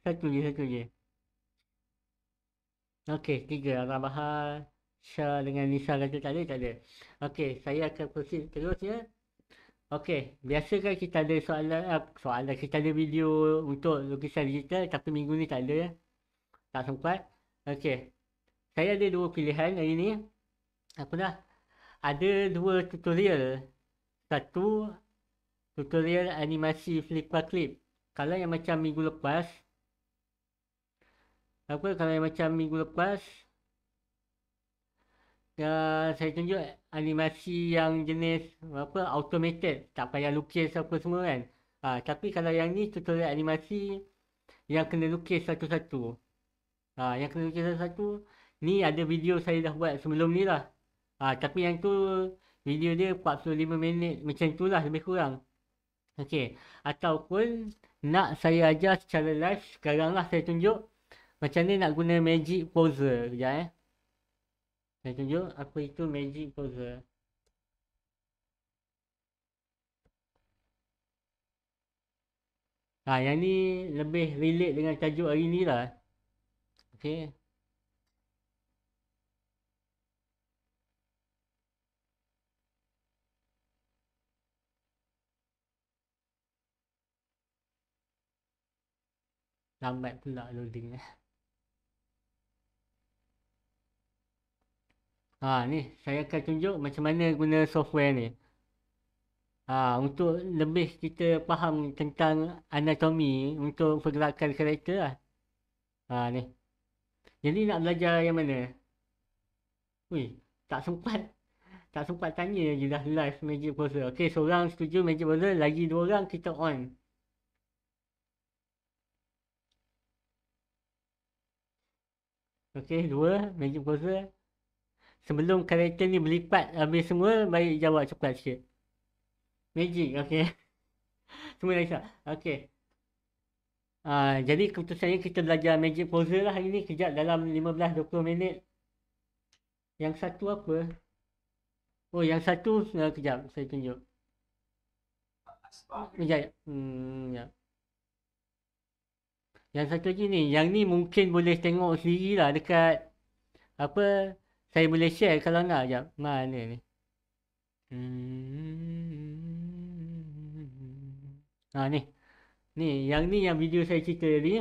Satu je, satu je. Okay, tiga. Abang Bahar, Syah dengan Nisa kata tak ada, tak ada. Okay, saya akan proceed terusnya. Okay, biasakan kita ada soalan, ah, soalan kita ada video untuk lukisan digital tapi minggu ni tak ada ya. Tak sempat. Okay, saya ada dua pilihan hari ni apa dah ada dua tutorial satu tutorial animasi flipper clip kalau yang macam minggu lepas apa kalau yang macam minggu lepas Uh, saya tunjuk animasi yang jenis apa automated tak payah lukis apa semua kan uh, tapi kalau yang ni tutorial animasi yang kena lukis satu-satu uh, yang kena lukis satu-satu Ni ada video saya dah buat sebelum ni lah. Ha, tapi yang tu video dia 45 minit macam tu lah lebih kurang. Okey. Ataupun nak saya ajar secara live sekarang lah saya tunjuk. Macam ni nak guna magic poser. Sekejap eh. Saya tunjuk apa itu magic poser. Ha, yang ni lebih relate dengan tajuk hari ni lah. Okey. lambat pula loading eh. Ha ni saya akan tunjuk macam mana guna software ni. Ha untuk lebih kita faham tentang anatomi untuk pergerakan kereta lah. Ha ni. Jadi nak belajar yang mana? Ui, tak sempat. Tak sempat tanya lagi dah live Magic Browser. Okey, seorang setuju Magic Browser, lagi dua orang kita on. Okey, dua, magic poser. Sebelum karakter ni melipat habis semua, baik jawab cepat sikit. Magic, okey. semua dah isap. Okey. Uh, jadi keputusannya kita belajar magic poser lah hari ni kejap dalam 15-20 minit. Yang satu apa? Oh, yang satu uh, kejap saya tunjuk. Kejap. Hmm, ya. Yang satu lagi ni, yang ni mungkin boleh tengok sendiri lah dekat apa, saya boleh share kalau nak sekejap. Mana ni? Hmm. Ha ni. Ni, yang ni yang video saya cerita tadi.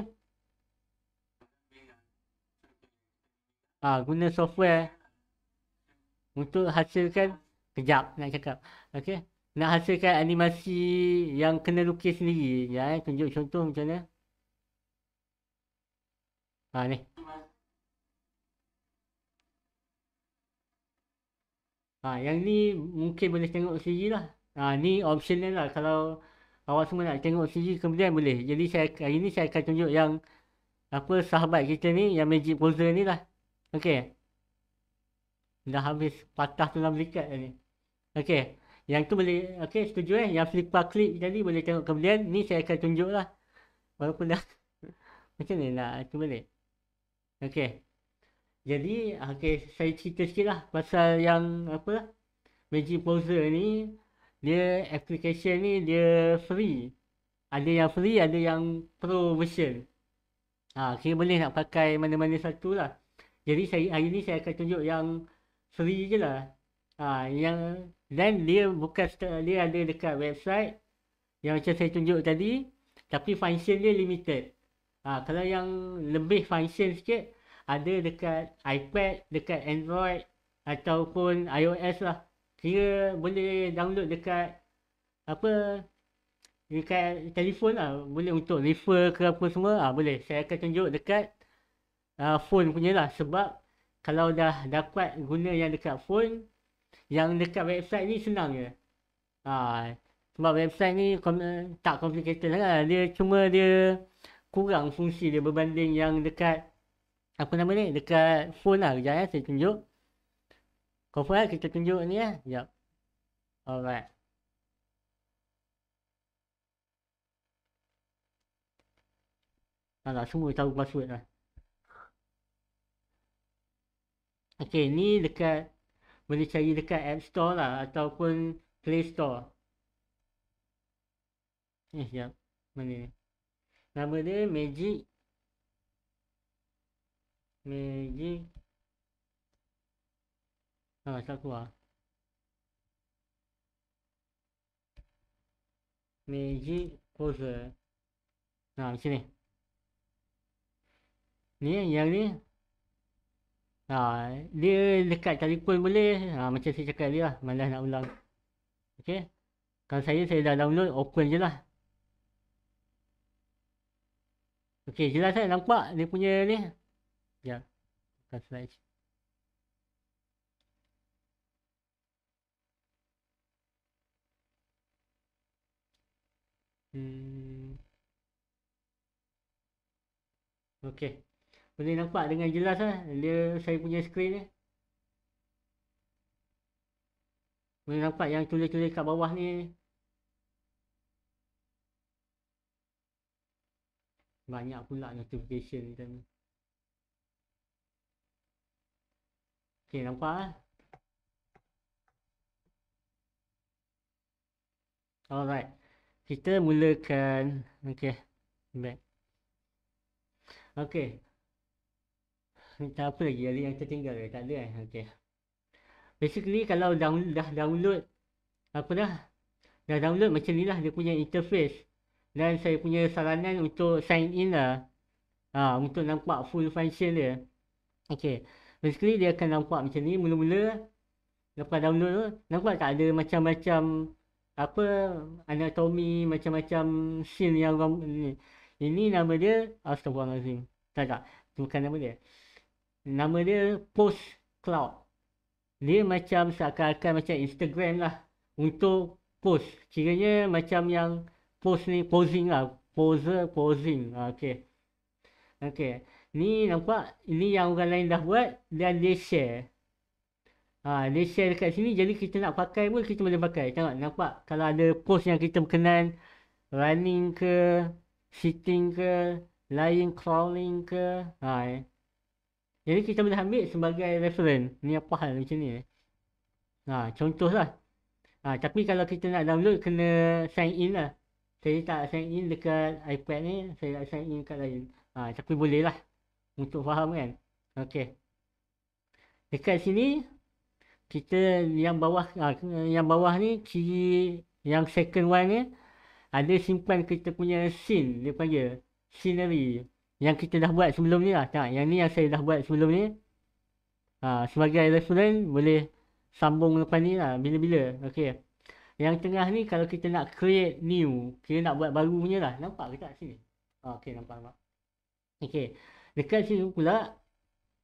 Ha, guna software untuk hasilkan kejap nak cakap. okay? Nak hasilkan animasi yang kena lukis sendiri. Ya, eh. tunjuk contoh macam mana. Ha ni. Ha yang ni mungkin boleh tengok sendiri lah. Ha ni option dia lah kalau awak semua nak tengok sendiri kemudian boleh. Jadi saya hari ni saya akan tunjuk yang apa sahabat kita ni yang magic poser ni lah. Okey. Dah habis patah tulang belikat ni. Okey. Yang tu boleh, okey setuju eh. Yang flipper clip tadi boleh tengok kemudian. Ni saya akan tunjuk lah. Walaupun dah, macam ni nak, tu ni. Okey. Jadi, okey, saya cerita sikit lah pasal yang apa, Magic Browser ni, dia application ni dia free. Ada yang free, ada yang pro version. Ha, kira boleh nak pakai mana-mana satu lah. Jadi, saya, hari ni saya akan tunjuk yang free je lah. Ha, yang, dan dia bukan dia ada dekat website yang macam saya tunjuk tadi. Tapi function dia limited. Ha, kalau yang lebih function sikit, ada dekat iPad, dekat Android ataupun iOS lah. Kira boleh download dekat apa dekat telefon lah. Boleh untuk refer ke apa semua. Ha, boleh. Saya akan tunjuk dekat uh, phone punya lah. Sebab kalau dah dapat guna yang dekat phone, yang dekat website ni senang je. Ha, sebab website ni tak complicated lah. Dia cuma dia kurang fungsi dia berbanding yang dekat apa nama ni dekat phone lah kejap ya eh, saya tunjuk confirm lah kita tunjuk ni ya eh. yep. alright alah semua tahu password lah ok ni dekat boleh cari dekat app store lah ataupun play store eh jap mana ni nama dia magic magic ha ah, tak keluar magic pose nah macam ni ni yang ni ha ah, dia dekat telefon boleh ha ah, macam saya cakap dia lah malas nak ulang Okay, kalau saya saya dah download open je lah Okey, jelas kan nampak dia punya ni. Ya. Kita slide. Hmm. Okey. Boleh nampak dengan jelas lah dia saya punya skrin ni. Boleh nampak yang tulis-tulis kat bawah ni banyak pula notification ni kan. nampak lah. Alright. Kita mulakan. Okay. baik. Okay. Kita apa lagi? Ada yang tertinggal ke? Tak ada kan? Eh? Okay. Basically, kalau dah download, apa dah? Dah download macam ni lah dia punya interface. Dan saya punya saranan untuk sign in lah. Ha, untuk nampak full function dia. Okay. Basically dia akan nampak macam ni. Mula-mula lepas download tu. Nampak tak ada macam-macam apa anatomi macam-macam scene yang orang ni. Ini nama dia Astagfirullahaladzim. Tak tak. Itu bukan nama dia. Nama dia Post Cloud. Dia macam seakan-akan macam Instagram lah. Untuk post. Kiranya macam yang ni posing lah poser posing okey okey ni nampak ini yang orang lain dah buat dan dia share ha dia share dekat sini jadi kita nak pakai pun kita boleh pakai tengok nampak kalau ada post yang kita berkenan running ke sitting ke lying crawling ke ha eh. jadi kita boleh ambil sebagai reference ni apa hal macam ni eh? ha contohlah ha tapi kalau kita nak download kena sign in lah saya tak sign in dekat iPad ni, saya nak sign in dekat lain. Ha, tapi boleh lah untuk faham kan. Okey. Dekat sini kita yang bawah ha, yang bawah ni kiri yang second one ni ada simpan kita punya scene dia panggil scenery yang kita dah buat sebelum ni lah. Tak, yang ni yang saya dah buat sebelum ni. Ha, sebagai reference boleh sambung lepas ni lah bila-bila. Okey. Yang tengah ni kalau kita nak create new, kita nak buat baru punya lah. Nampak ke tak sini? Oh, ah, okay, nampak, nampak. Okay. Dekat sini pula,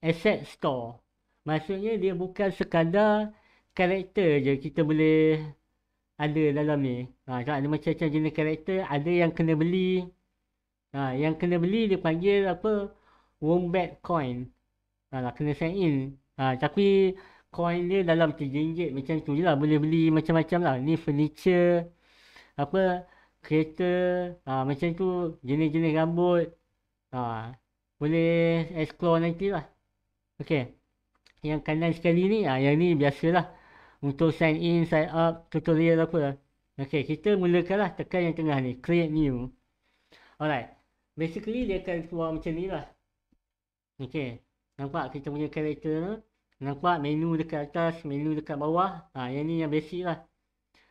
asset store. Maksudnya dia bukan sekadar karakter je kita boleh ada dalam ni. Ha, ah, so ada macam-macam jenis karakter, ada yang kena beli. Ha, yang kena beli dia panggil apa? Wombat coin. Ha, kena sign in. Ha, tapi coin dia dalam RM3 macam tu je lah boleh beli macam-macam lah ni furniture apa kereta ha, macam tu jenis-jenis rambut ha, boleh explore nanti lah ok yang kanan sekali ni ha, yang ni biasalah untuk sign in sign up tutorial apa lah ok kita mulakan lah tekan yang tengah ni create new alright basically dia akan keluar macam ni lah ok nampak kita punya character Nampak menu dekat atas, menu dekat bawah. Ha, yang ni yang basic lah.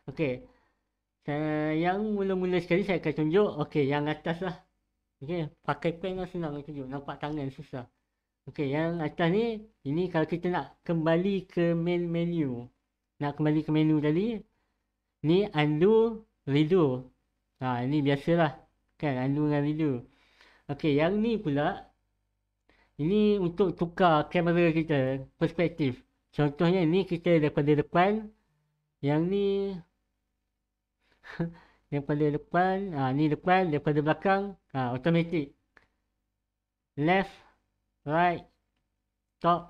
Okey. Sa- yang mula-mula sekali saya akan tunjuk. Okey, yang atas lah. Okey, pakai pen lah senang nak tunjuk. Nampak tangan susah. Okey, yang atas ni. Ini kalau kita nak kembali ke main menu. Nak kembali ke menu tadi. Ni undo, redo. Ha, ini biasalah. Kan, undo dengan redo. Okey, yang ni pula. Ini untuk tukar kamera kita, perspektif. Contohnya ni kita daripada depan. Yang ni daripada depan, ah ha, ni depan, daripada belakang, ah automatic. Left, right, top,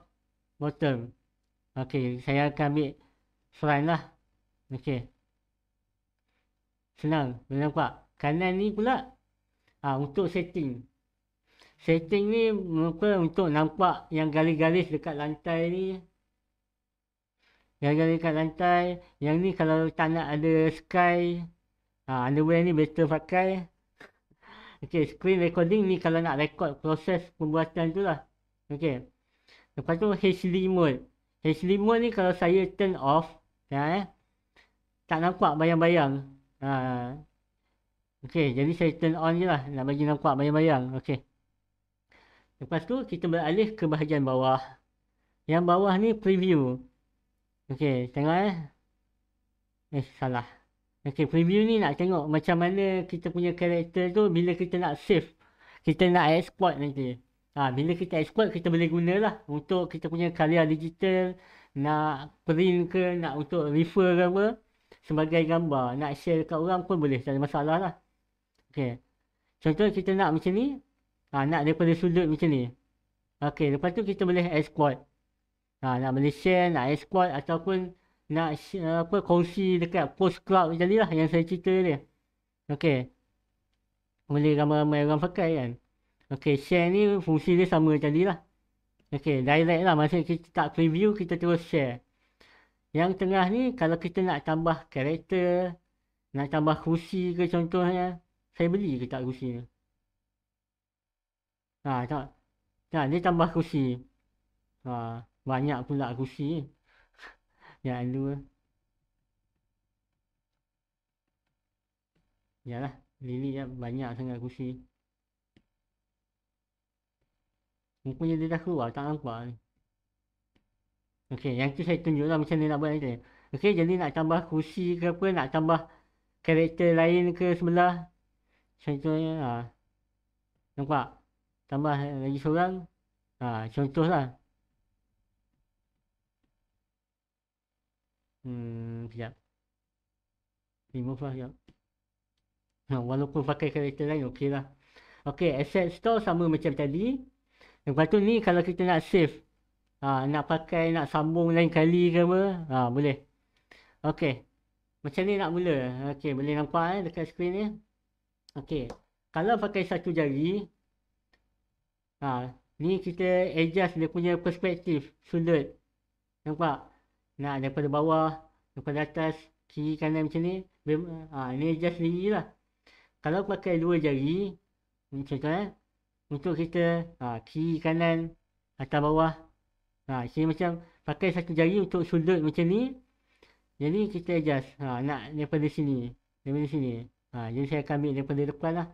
bottom. Okey, saya akan ambil front lah. Okey. Senang, boleh nampak. Kanan ni pula ah untuk setting setting ni muka untuk nampak yang garis-garis dekat lantai ni yang garis dekat lantai yang ni kalau tak nak ada sky ha, underwear ni better pakai Okay, screen recording ni kalau nak record proses pembuatan tu lah Okay, lepas tu HD mode HD mode ni kalau saya turn off ya, eh, tak nampak bayang-bayang ha. okay, jadi saya turn on je lah nak bagi nampak bayang-bayang Okay. Lepas tu kita beralih ke bahagian bawah. Yang bawah ni preview. Okey, tengok eh. Eh, salah. Okey, preview ni nak tengok macam mana kita punya karakter tu bila kita nak save. Kita nak export nanti. Ha, bila kita export, kita boleh gunalah untuk kita punya karya digital. Nak print ke, nak untuk refer ke apa. Sebagai gambar. Nak share dekat orang pun boleh. Tak ada masalah lah. Okey. Contoh kita nak macam ni ha, nak daripada sudut macam ni Okey, lepas tu kita boleh export ha, nak boleh share, nak export ataupun nak share, apa kongsi dekat post cloud macam ni lah yang saya cerita ni. Okey, boleh ramai-ramai orang pakai kan Okey, share ni fungsi dia sama macam ni lah Okey, direct lah maksudnya kita tak preview kita terus share yang tengah ni kalau kita nak tambah karakter nak tambah kerusi ke contohnya saya beli ke tak kerusi ni Ha, tak. Tak, dia tambah kursi. Ha, banyak pula kursi. Yang dua. Yalah, Lili ya, banyak sangat kursi. Mungkin dia dah keluar, tak nampak ni. Okey, yang tu saya tunjuklah macam ni nak buat macam ni. Okey, jadi nak tambah kursi ke apa, nak tambah karakter lain ke sebelah. Contohnya, ha. nampak? tambah lagi eh, seorang ha, contoh hmm, sekejap remove lah sekejap ha, walaupun pakai karakter lain ok lah asset store sama macam tadi lepas tu ni kalau kita nak save ha, nak pakai nak sambung lain kali ke apa ha, boleh ok macam ni nak mula ok boleh nampak eh, dekat screen ni ok kalau pakai satu jari Ha, ni kita adjust dia punya perspektif sudut. Nampak? Nak daripada bawah, daripada atas, kiri kanan macam ni. Ha, ni adjust sendiri lah. Kalau pakai dua jari, macam tu eh. Untuk kita ha, kiri kanan, atas bawah. Ha, sini macam pakai satu jari untuk sudut macam ni. Jadi kita adjust. Ha, nak daripada sini. Daripada sini. Ha, jadi saya akan ambil daripada depan lah.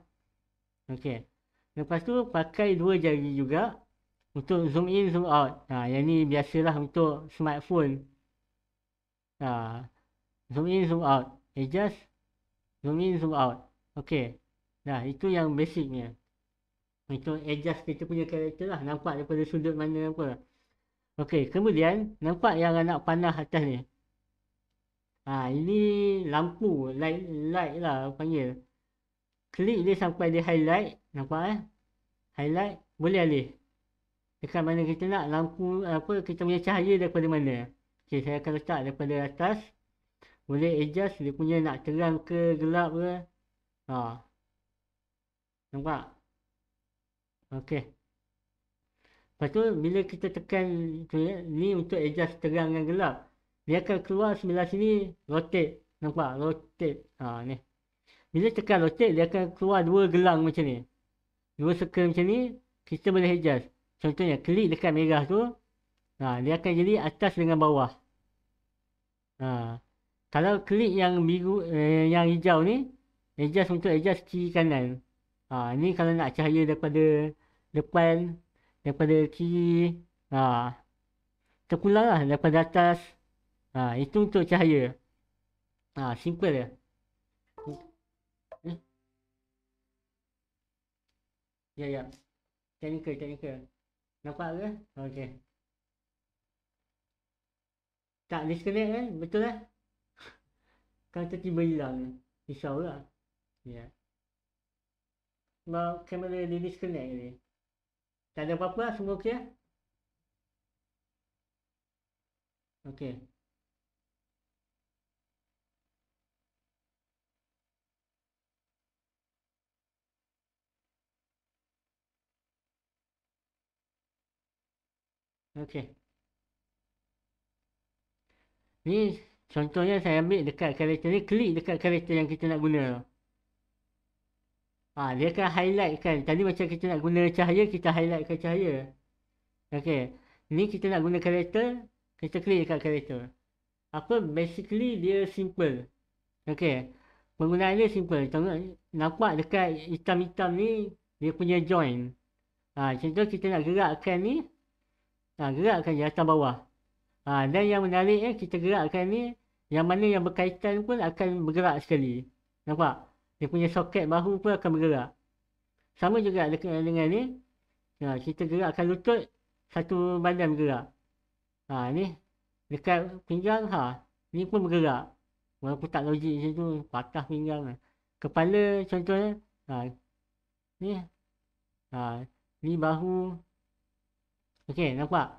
Okay. Lepas tu pakai dua jari juga untuk zoom in zoom out. Ha, yang ni biasalah untuk smartphone. Ha, zoom in zoom out. Adjust zoom in zoom out. Okey. Nah, itu yang basicnya. Untuk adjust kita punya karakter lah. Nampak daripada sudut mana apa. Okey, kemudian nampak yang anak panah atas ni. Ha, ini lampu light light lah panggil. Klik dia sampai dia highlight nampak eh highlight boleh alih dekat mana kita nak lampu apa kita punya cahaya daripada mana ok saya akan letak daripada atas boleh adjust dia punya nak terang ke gelap ke ha. nampak okey, lepas tu bila kita tekan ya, ni untuk adjust terang dan gelap dia akan keluar sebelah sini rotate nampak rotate ha, ni. bila tekan rotate dia akan keluar dua gelang macam ni dua circle macam ni kita boleh adjust contohnya klik dekat merah tu ha, dia akan jadi atas dengan bawah ha, kalau klik yang biru eh, yang hijau ni adjust untuk adjust kiri kanan ha, ni kalau nak cahaya daripada depan daripada kiri ha, terpulang lah daripada atas ha, itu untuk cahaya ha, simple dia Ya ya. Technical technical. Nampak ke? Okey. Tak disconnect eh? Betul eh? Kan tiba hilang. Insyaallah. Ya. Mau kamera ni disconnect ni. Tak ada apa-apa semua okey eh? Okey. Okey. Ni contohnya saya ambil dekat karakter ni. Klik dekat karakter yang kita nak guna. Ha, dia akan highlight kan. Tadi macam kita nak guna cahaya, kita highlight ke cahaya. Okey. Ni kita nak guna karakter. Kita klik dekat karakter. Apa? Basically dia simple. Okey. Penggunaan dia simple. Tengok, nampak dekat hitam-hitam ni, dia punya join. Ha, contoh kita nak gerakkan ni. Ha, gerakkan di atas bawah. Ha, dan yang menarik eh, kita gerakkan ni yang mana yang berkaitan pun akan bergerak sekali. Nampak? Dia punya soket bahu pun akan bergerak. Sama juga dengan, dengan ni. Ha, kita gerakkan lutut satu badan bergerak. Ha, ni dekat pinggang ha, ni pun bergerak. Walaupun tak logik macam tu, patah pinggang. Kepala contohnya ha, ni ha, ni bahu Okey, nampak?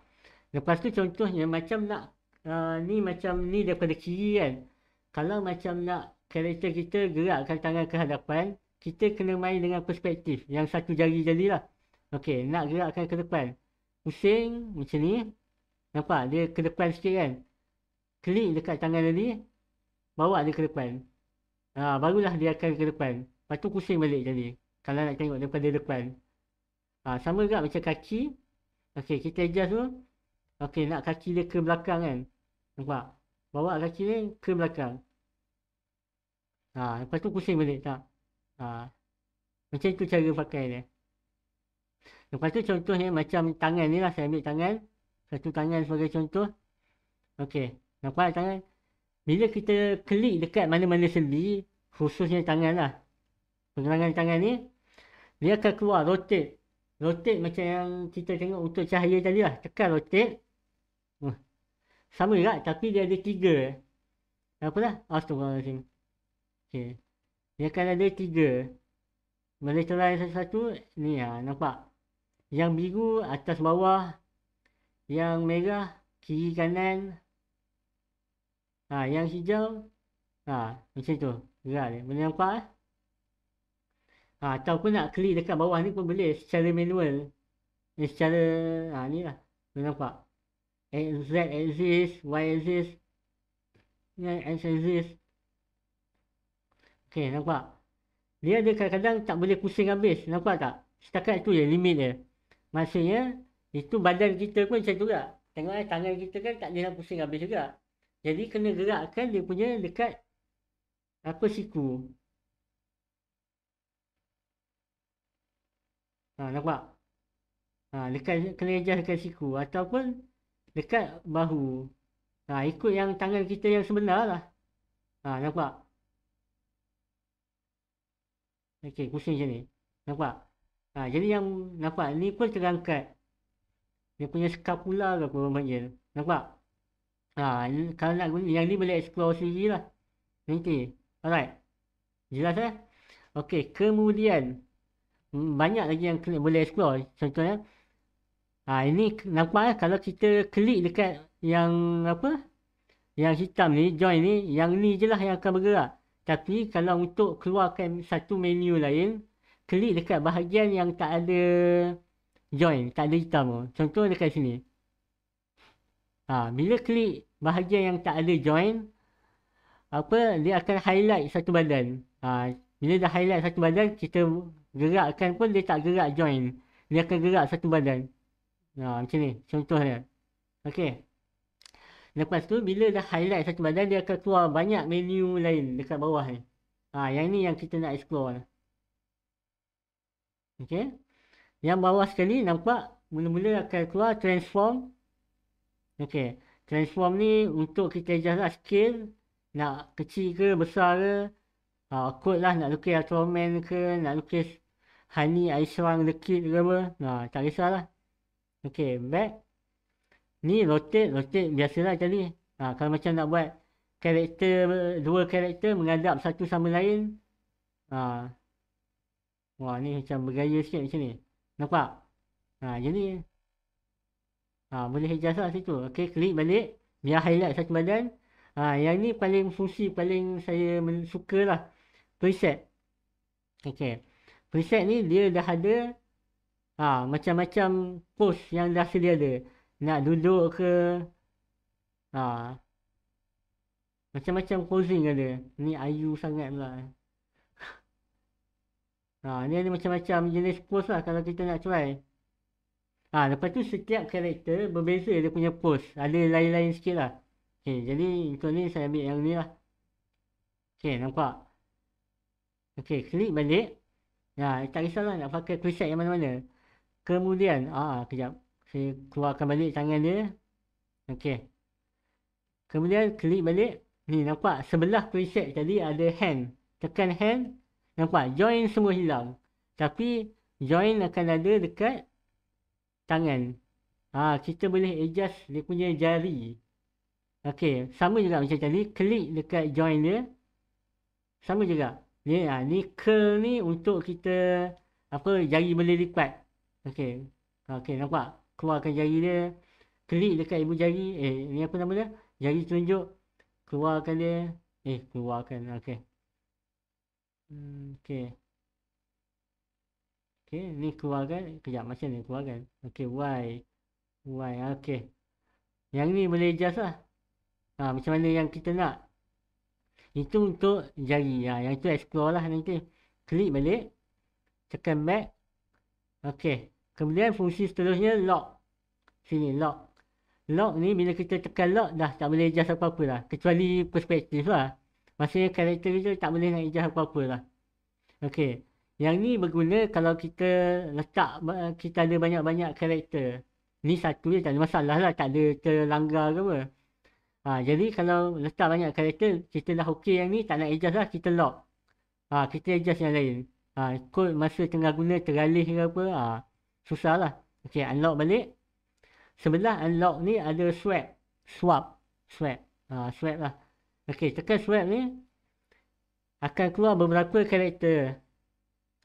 Lepas tu contohnya macam nak uh, ni macam ni daripada kiri kan. Kalau macam nak karakter kita gerakkan tangan ke hadapan, kita kena main dengan perspektif yang satu jari jadilah. Okey, nak gerakkan ke depan. Pusing macam ni. Nampak? Dia ke depan sikit kan. Klik dekat tangan tadi. Bawa dia ke depan. Ha, barulah dia akan ke depan. Lepas tu pusing balik jadi. Kalau nak tengok daripada depan. Ha, sama juga macam kaki. Okey, kita adjust tu. Okey, nak kaki dia ke belakang kan. Nampak? Bawa kaki ni ke belakang. Ha, lepas tu pusing balik tak? Ha. Macam tu cara pakai dia. Lepas tu contoh ni macam tangan ni lah. Saya ambil tangan. Satu tangan sebagai contoh. Okey. Nampak tangan? Bila kita klik dekat mana-mana sendi, khususnya tangan lah. Pengerangan tangan ni, dia akan keluar, rotate rotate macam yang kita tengok untuk cahaya tadi lah tekan rotate uh. Hmm. sama juga tapi dia ada tiga apa lah astrologi okay. dia akan ada tiga boleh try satu-satu ni lah nampak yang biru atas bawah yang merah kiri kanan ha, yang hijau ha, macam tu gerak dia boleh nampak eh? ha, ataupun nak klik dekat bawah ni pun boleh secara manual ni eh, secara ha, ni lah tu nampak Z exist, Y exist ni ya, X exist Okay, nampak dia ada kadang-kadang tak boleh pusing habis nampak tak setakat tu je limit dia maksudnya itu badan kita pun macam tu lah tengok eh, tangan kita kan tak boleh pusing habis juga jadi kena gerakkan dia punya dekat apa siku Ha, nampak? Ha, dekat kena dekat siku ataupun dekat bahu. Ha, ikut yang tangan kita yang sebenar lah. Ha, nampak? Okey, pusing macam ni. Nampak? Ha, jadi yang nampak ni pun terangkat. Dia punya skapula ke apa lah orang panggil. Nampak? Ha, kalau nak guna, yang ni boleh explore sendiri lah. Nanti. Alright. Jelas eh? Okey, kemudian Hmm, banyak lagi yang klik boleh explore contohnya eh. ha, ini nampak eh, kalau kita klik dekat yang apa yang hitam ni join ni yang ni je lah yang akan bergerak tapi kalau untuk keluarkan satu menu lain klik dekat bahagian yang tak ada join tak ada hitam tu contoh dekat sini ha, bila klik bahagian yang tak ada join apa dia akan highlight satu badan ha, bila dah highlight satu badan kita gerakkan pun dia tak gerak join dia akan gerak satu badan nah, ha, macam ni contohnya. Okey. ok lepas tu bila dah highlight satu badan dia akan keluar banyak menu lain dekat bawah ni ha, yang ni yang kita nak explore Okey. yang bawah sekali nampak mula-mula akan keluar transform Okey. transform ni untuk kita adjust lah nak kecil ke besar ke uh, ha, awkward lah nak lukis Ultraman ke, nak lukis hani, Aishwang, The Kid ke apa. Nah, ha, tak kisahlah. Okay, back. Ni rotate, rotate. Biasalah tadi. Uh, kalau macam nak buat karakter, dua karakter menghadap satu sama lain. Uh, wah, ni macam bergaya sikit macam ni. Nampak? Uh, jadi, uh, boleh adjust lah situ. Okay, klik balik. Biar highlight satu badan. Ha, yang ni paling fungsi, paling saya suka lah preset. Okey. Preset ni dia dah ada ha, macam-macam post yang dah sedia ada. Nak duduk ke ha, macam-macam posing ada. Ni ayu sangat pula. Ha, ni ada macam-macam jenis post lah kalau kita nak try. Ha, lepas tu setiap karakter berbeza dia punya pose Ada lain-lain sikit lah. Okay, jadi untuk ni saya ambil yang ni lah. Okay, nampak? Okey, klik balik. Ya, tak kisahlah nak pakai preset yang mana-mana. Kemudian, ah, ah kejap. Saya keluarkan balik tangan dia. Okey. Kemudian klik balik. Ni nampak sebelah preset tadi ada hand. Tekan hand. Nampak join semua hilang. Tapi join akan ada dekat tangan. Ah ha, kita boleh adjust dia punya jari. Okey, sama juga macam tadi. Klik dekat join dia. Sama juga ni ha, ni curl ni untuk kita apa jari boleh lipat okey ha, okey nampak keluarkan jari dia klik dekat ibu jari eh ni apa nama dia jari tunjuk keluarkan dia eh keluarkan okey hmm, okey okey ni keluarkan kejap macam ni keluarkan okey why why okey yang ni boleh adjust lah ha, macam mana yang kita nak itu untuk jari. Ha, yang itu explore lah nanti. Klik balik. Tekan back. Okey. Kemudian fungsi seterusnya lock. Sini lock. Lock ni bila kita tekan lock dah tak boleh adjust apa-apa lah. Kecuali perspektif lah. Maksudnya karakter kita tak boleh nak adjust apa-apa lah. Okey. Yang ni berguna kalau kita letak, kita ada banyak-banyak karakter. Ni satu je tak ada masalah lah. Tak ada terlanggar ke apa. Ha, jadi kalau letak banyak karakter kita dah okey yang ni, tak nak adjust lah, kita lock. Ha, kita adjust yang lain. Ha, code masa tengah guna teralih ke apa, ha, susah lah. Okay, unlock balik. Sebelah unlock ni ada swap. Swap. Swap. Ha, swap lah. Okay, tekan swap ni. Akan keluar beberapa karakter.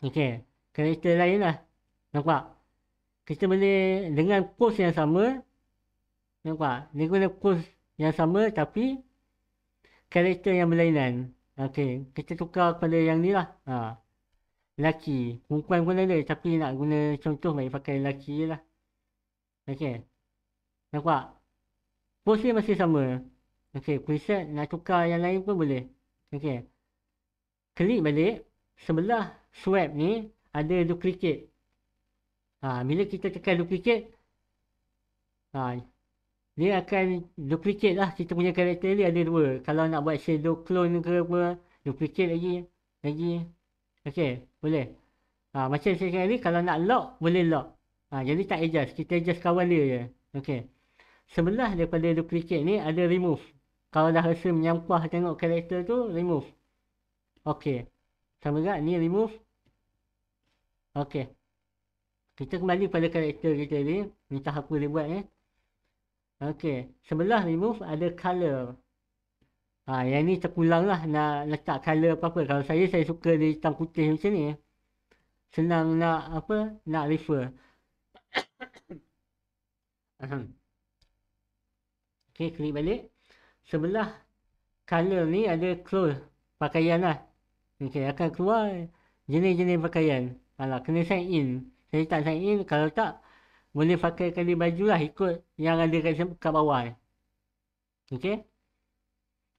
Okay. Karakter lain lah. Nampak? Kita boleh dengan post yang sama. Nampak? Dia guna post yang sama tapi karakter yang berlainan. Okey, kita tukar kepada yang ni lah. Ha. Lelaki. Mungkin guna dia tapi nak guna contoh baik pakai lelaki je lah. Okey. Nampak? Posting masih sama. Okey, preset nak tukar yang lain pun boleh. Okey. Klik balik. Sebelah swap ni ada duplicate. Ha, bila kita tekan duplicate. Ha, dia akan duplicate lah kita punya karakter ni ada dua kalau nak buat shadow clone ke apa duplicate lagi lagi okey boleh ha, macam saya cakap ni kalau nak lock boleh lock ha, jadi tak adjust kita adjust kawan dia je okey sebelah daripada duplicate ni ada remove kalau dah rasa menyampah tengok karakter tu remove okey sama juga ni remove okey kita kembali pada karakter kita ni entah apa dia buat eh Okey, sebelah remove ada color. Ha, yang ni terpulang lah nak letak color apa-apa. Kalau saya, saya suka di hitam putih macam ni. Ya. Senang nak apa, nak refer. Okey, klik balik. Sebelah color ni ada close pakaian lah. Okey, akan keluar jenis-jenis pakaian. Alah, kena sign in. Saya tak sign in, kalau tak boleh pakai kali baju lah ikut yang ada kat, kat bawah ni. Okay.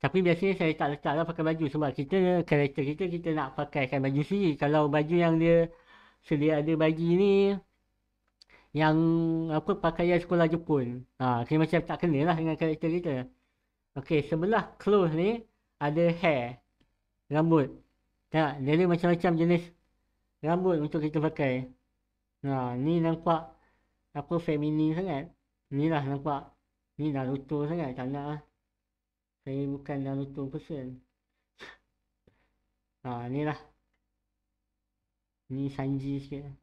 Tapi biasanya saya tak letak lah pakai baju sebab kita, karakter kita, kita nak pakai kan baju sendiri. Kalau baju yang dia sedia ada baju ni, yang apa pakaian sekolah Jepun. Ha, kira macam tak kena lah dengan karakter kita. Okay, sebelah clothes ni ada hair, rambut. Tak, dia ada macam-macam jenis rambut untuk kita pakai. Ha, ni nampak apa feminin sangat ni lah nampak ni Naruto sangat tak nak lah saya bukan Naruto person ha ni lah ni Sanji sikit lah.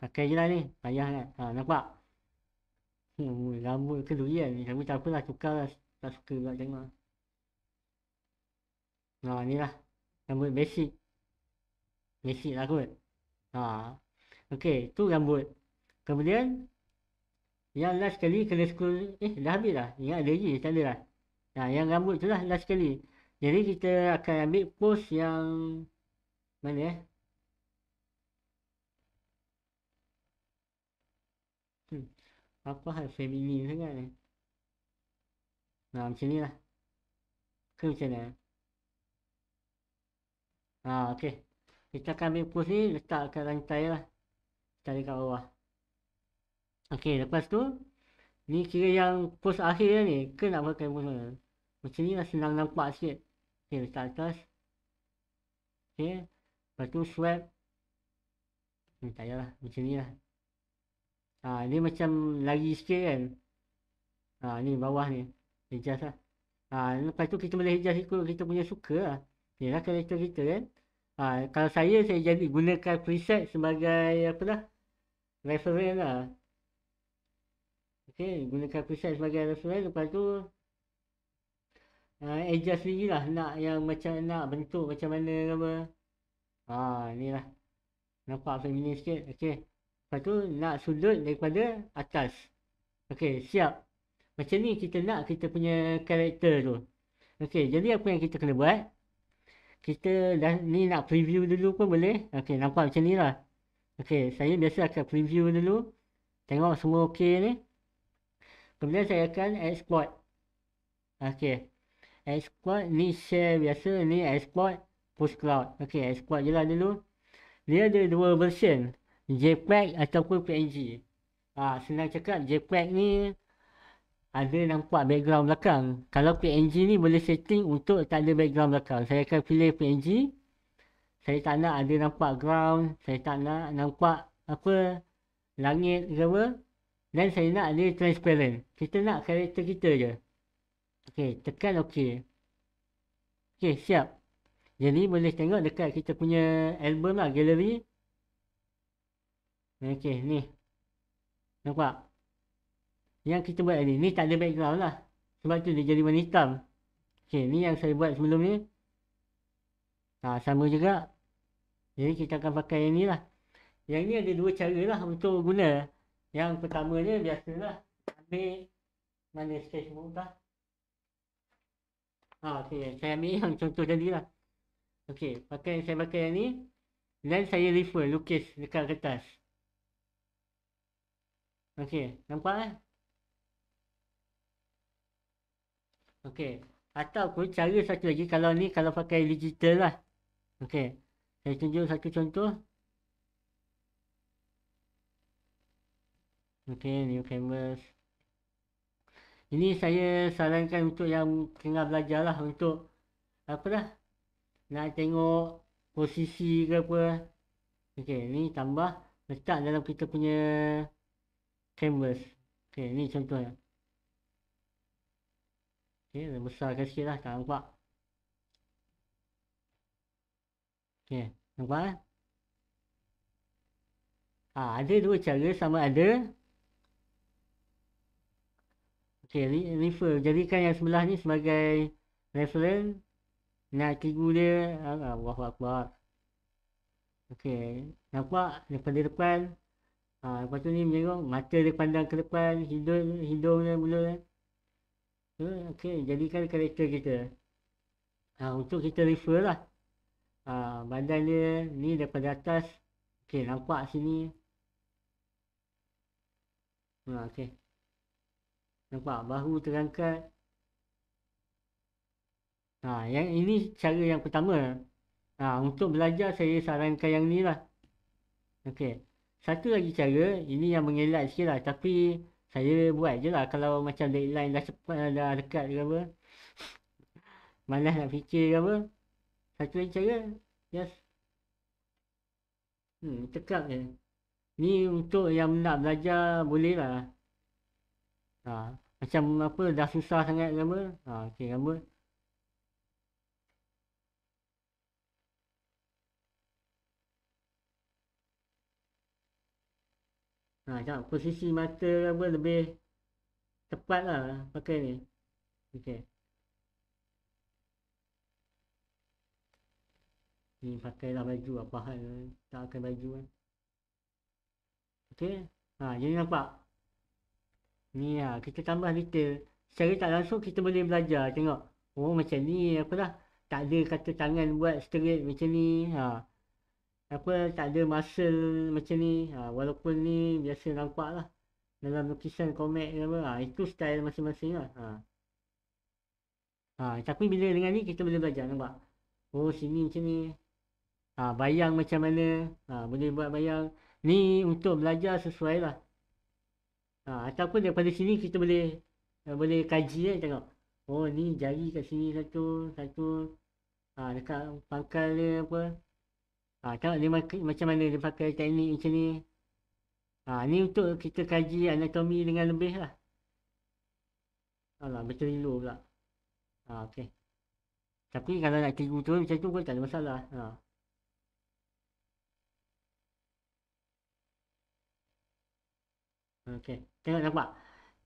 pakai je lah ni payah kan ha nampak hmm, rambut ke durian ni rambut tak apalah tukar lah tak suka pula tengok ha ni lah rambut basic basic lah kot ha Okey, tu rambut. Kemudian yang last sekali kena scroll eh dah habis dah. Ingat ada lagi, tak ada lah. Nah, yang rambut tu lah last sekali. Jadi kita akan ambil post yang mana eh? Hmm. Apa hal family sangat ni? Nah, macam ni lah. Ke macam ni. Ah, okey. Kita akan ambil post ni letak kat rantai lah cari kat bawah ok lepas tu ni kira yang post akhir ni ke nak pakai post mana macam ni lah senang nampak sikit ok letak atas ok lepas tu swap ni hmm, tak payahlah macam ni lah ha, ni macam lagi sikit kan ha, ni bawah ni adjust lah ha, lepas tu kita boleh adjust ikut kita punya suka lah ni lah karakter kita kan ha, kalau saya saya jadi gunakan preset sebagai apa lah vai lah, okay. Gunakan kursus sebagai referen. Lepas tu, uh, adjust sendiri lah nak yang macam nak bentuk macam mana ke apa. Haa, ah, ni lah. Nampak feminine sikit. Okay. Lepas tu, nak sudut daripada atas. Okay. siap. Macam ni kita nak kita punya karakter tu. Okay. jadi apa yang kita kena buat? Kita dah ni nak preview dulu pun boleh. Ok, nampak macam ni lah. Okey, saya biasa akan preview dulu. Tengok semua okey ni. Kemudian saya akan export. Okey. Export ni share biasa. Ni export post cloud. Okey, export je lah dulu. Dia ada dua version. JPEG ataupun PNG. Ha, senang cakap JPEG ni ada nampak background belakang. Kalau PNG ni boleh setting untuk tak ada background belakang. Saya akan pilih PNG saya tak nak ada nampak ground, saya tak nak nampak apa langit ke apa. Dan saya nak ada transparent. Kita nak karakter kita je. Okey, tekan okey. Okey, siap. Jadi boleh tengok dekat kita punya album lah, gallery. Okey, ni. Nampak? Yang kita buat ni, ni tak ada background lah. Sebab tu dia jadi warna hitam. Okey, ni yang saya buat sebelum ni. Ha, sama juga. Jadi kita akan pakai yang ni lah. Yang ni ada dua cara lah untuk guna. Yang pertamanya biasalah ambil mana sketch lah. muka. Ha, okay. Saya ambil yang contoh tadi lah. Okay. Pakai, saya pakai yang ni. Dan saya refer, lukis dekat kertas. Okay. Nampak eh? Okay. Atau pun cara satu lagi kalau ni kalau pakai digital lah. Okay. Saya tunjuk satu contoh. Okay, new canvas. Ini saya sarankan untuk yang tengah belajar lah untuk apa dah. Nak tengok posisi ke apa. Okay, ni tambah. Letak dalam kita punya canvas. Okay, ni contohnya. Okay, besarkan sikit lah. Tak nampak. Okey, nampak? Ah, ada dua cara sama ada Okey, re refer. Jadikan yang sebelah ni sebagai reference. Nak cikgu dia. wah kuat. Okey, nampak daripada depan. Ah, lepas tu ni menyerong. Mata dia pandang ke depan. Hidung, hidung dia mula. Hmm, okey, jadikan karakter kita. Ha, untuk kita refer lah uh, badan dia ni daripada atas ok nampak sini uh, ha, ok nampak bahu terangkat ha, yang ini cara yang pertama ha, untuk belajar saya sarankan yang ni lah ok satu lagi cara ini yang mengelak sikit lah tapi saya buat je lah kalau macam deadline dah cepat dah dekat ke apa malas nak fikir ke apa satu lagi cara yes. hmm, Tekap je Ni untuk yang nak belajar Boleh lah ha, Macam apa Dah susah sangat lama ha, Okay rambut Ha, tak, posisi mata apa lebih tepat lah pakai ni. Okay. ni pakailah baju apa hal tak pakai baju kan okey ha jadi nampak ni ha kita tambah detail secara tak langsung kita boleh belajar tengok oh macam ni apa lah tak ada kata tangan buat straight macam ni ha apa tak ada muscle macam ni ha, walaupun ni biasa nampak lah dalam lukisan komik ke apa ha, itu style masing-masing lah ha. ha. tapi bila dengan ni kita boleh belajar nampak oh sini macam ni Ha, bayang macam mana. Ha, boleh buat bayang. Ni untuk belajar sesuai lah. Ha, ataupun daripada sini kita boleh ha, boleh kaji kan tengok. Oh ni jari kat sini satu, satu. Ha, dekat pangkal dia apa. Ha, tengok dia macam mana dia pakai teknik macam ni. Ha, ni untuk kita kaji anatomi dengan lebih lah. Alah, macam lilo pula. Ha, okay. Tapi kalau nak tidur tu macam tu pun tak ada masalah. Ha. Okey, nak nampak.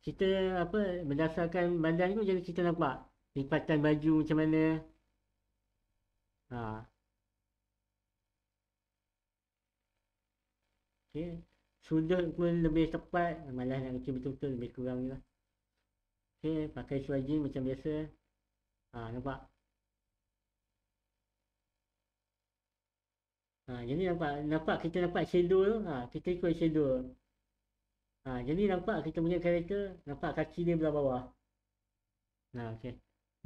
Kita apa berdasarkan badan tu jadi kita nampak lipatan baju macam mana. Ha. Okey, sudut pun lebih tepat, Malah nak kecil betul-betul lebih kurang jelah. Okey, pakai seluar jeans macam biasa. Ha, nampak. Ha, jadi nampak nampak kita nampak shadow tu. Ha, kita ikut shadow. Ha, jadi nampak kita punya karakter nampak kaki dia belah bawah. Nah, ha, okey.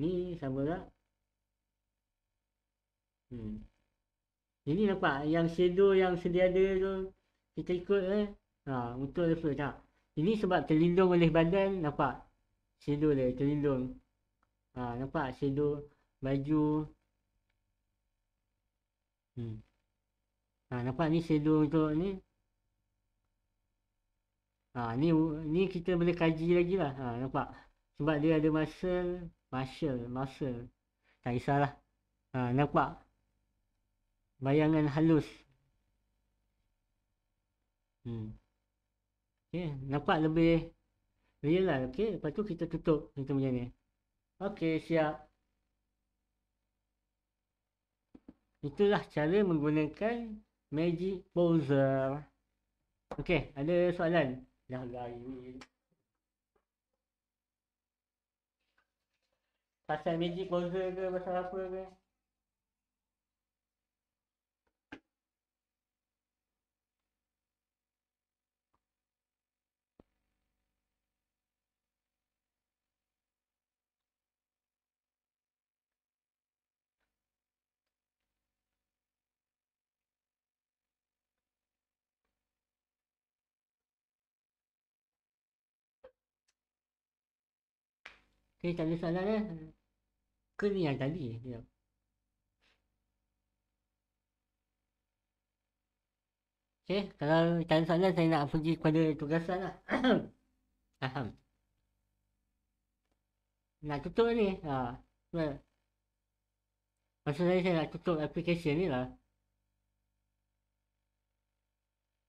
Ni sama tak? Hmm. Ini nampak yang shadow yang sedia ada tu kita ikut eh. Ha, untuk apa tak? Ini sebab terlindung oleh badan nampak shadow dia terlindung. Ha, nampak shadow baju. Hmm. Ha, nampak ni shadow untuk ni. Ha, ni, ni kita boleh kaji lagi lah. Ha, nampak? Sebab dia ada muscle. Muscle. Muscle. Tak kisahlah. Ha, nampak? Bayangan halus. Hmm. Okay, nampak lebih real lah. Okay, lepas tu kita tutup. Kita macam ni. Okay, siap. Itulah cara menggunakan Magic Poser. Okay, ada soalan? 两边有一，他三米几，我是个不是个。Okay, tak ada soalan eh. Hmm. Ke ni yang tadi? Ya. Okay, kalau tak ada soalan, saya nak pergi kepada tugasan lah. Aham. Nak tutup ni. Ha. Well. Maksud saya, saya nak tutup aplikasi ni lah.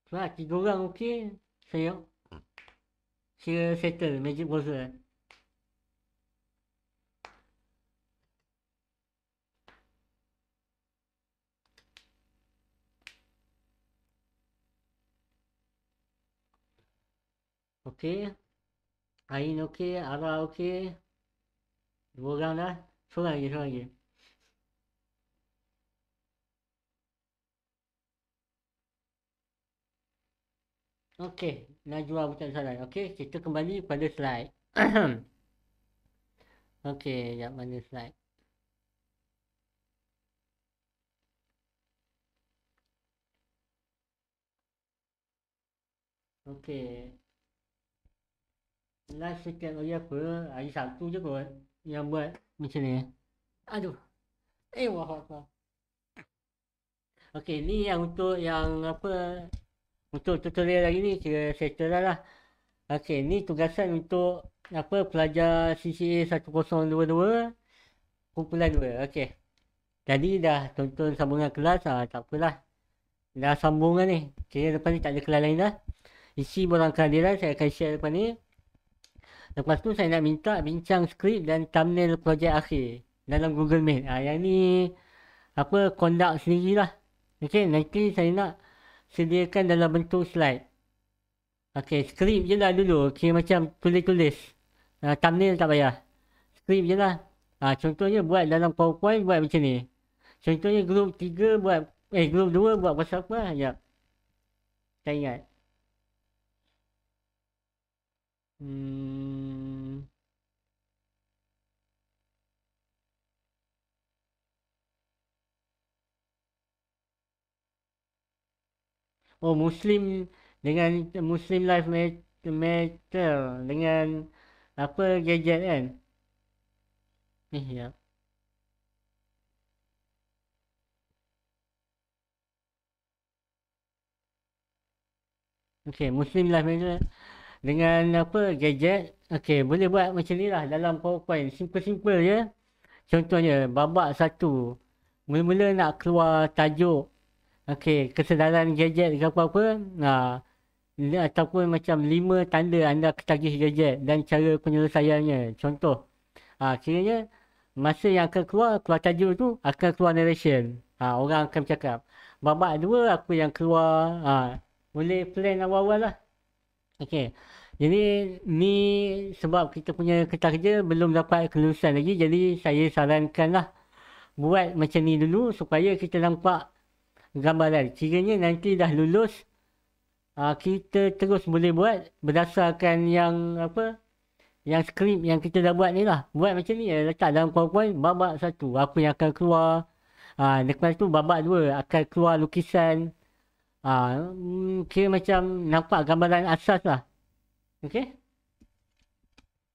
Sebab tiga orang okey, saya... Saya settle magic browser okey Ain okey Ara okey dua orang dah lagi seorang lagi okey Najwa bukan salah okey kita kembali pada slide okey jap mana slide Okay. Last sekian hari apa? Hari Sabtu je kot. Yang buat macam ni. Aduh. Eh, wah, wah, wah. Okay, ni yang untuk yang apa untuk tutorial hari ni kira settle lah lah. Okey. ni tugasan untuk apa pelajar CCA 1022 kumpulan 2. Okay. Tadi dah tonton sambungan kelas, ah, tak apalah. Dah sambungan ni. Kira depan ni tak ada kelas lain dah. Isi borang kehadiran saya akan share lepas ni. Lepas tu saya nak minta bincang skrip dan thumbnail projek akhir dalam Google Meet. Ha, yang ni apa conduct lah. Okey, nanti saya nak sediakan dalam bentuk slide. Okay, skrip je lah dulu. Okey, macam tulis-tulis. Ha, thumbnail tak payah. Skrip je lah. Ha, contohnya buat dalam PowerPoint buat macam ni. Contohnya group 3 buat, eh group 2 buat pasal apa lah. Sekejap. Saya ingat. Hmm. Oh Muslim dengan Muslim Life Matter dengan apa gadget kan? Eh ya. Okay, Muslim Life Matter dengan apa gadget okey boleh buat macam ni lah dalam powerpoint simple-simple ya. contohnya babak satu mula-mula nak keluar tajuk okey kesedaran gadget ke apa-apa nah ataupun macam lima tanda anda ketagih gadget dan cara penyelesaiannya contoh ah kiranya masa yang akan keluar keluar tajuk tu akan keluar narration ha, orang akan cakap babak dua aku yang keluar ha, boleh plan awal-awal lah Okey. Jadi ni sebab kita punya kertas kerja belum dapat kelulusan lagi jadi saya sarankanlah buat macam ni dulu supaya kita nampak gambaran. Kiranya nanti dah lulus ah, kita terus boleh buat berdasarkan yang apa yang skrip yang kita dah buat ni lah. Buat macam ni eh, letak dalam PowerPoint babak satu apa yang akan keluar. Ha, lepas tu babak dua akan keluar lukisan Ha, kira macam nampak gambaran asas lah. Okay.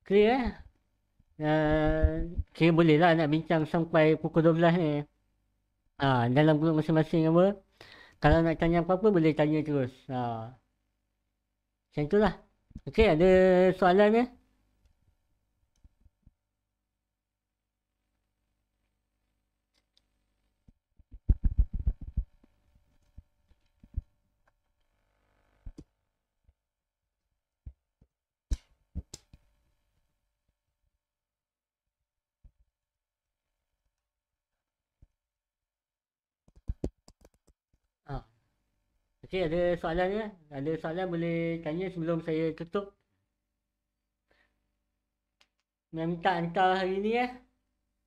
Clear eh? Uh, kira boleh lah nak bincang sampai pukul 12 ni. Ha, dalam grup masing-masing apa. Kalau nak tanya apa-apa boleh tanya terus. Ha. Macam itulah. Okay ada soalan ni? Eh? Okey, ada soalan ya? Ada soalan boleh tanya sebelum saya tutup. Nak minta hantar hari ni ya? Eh?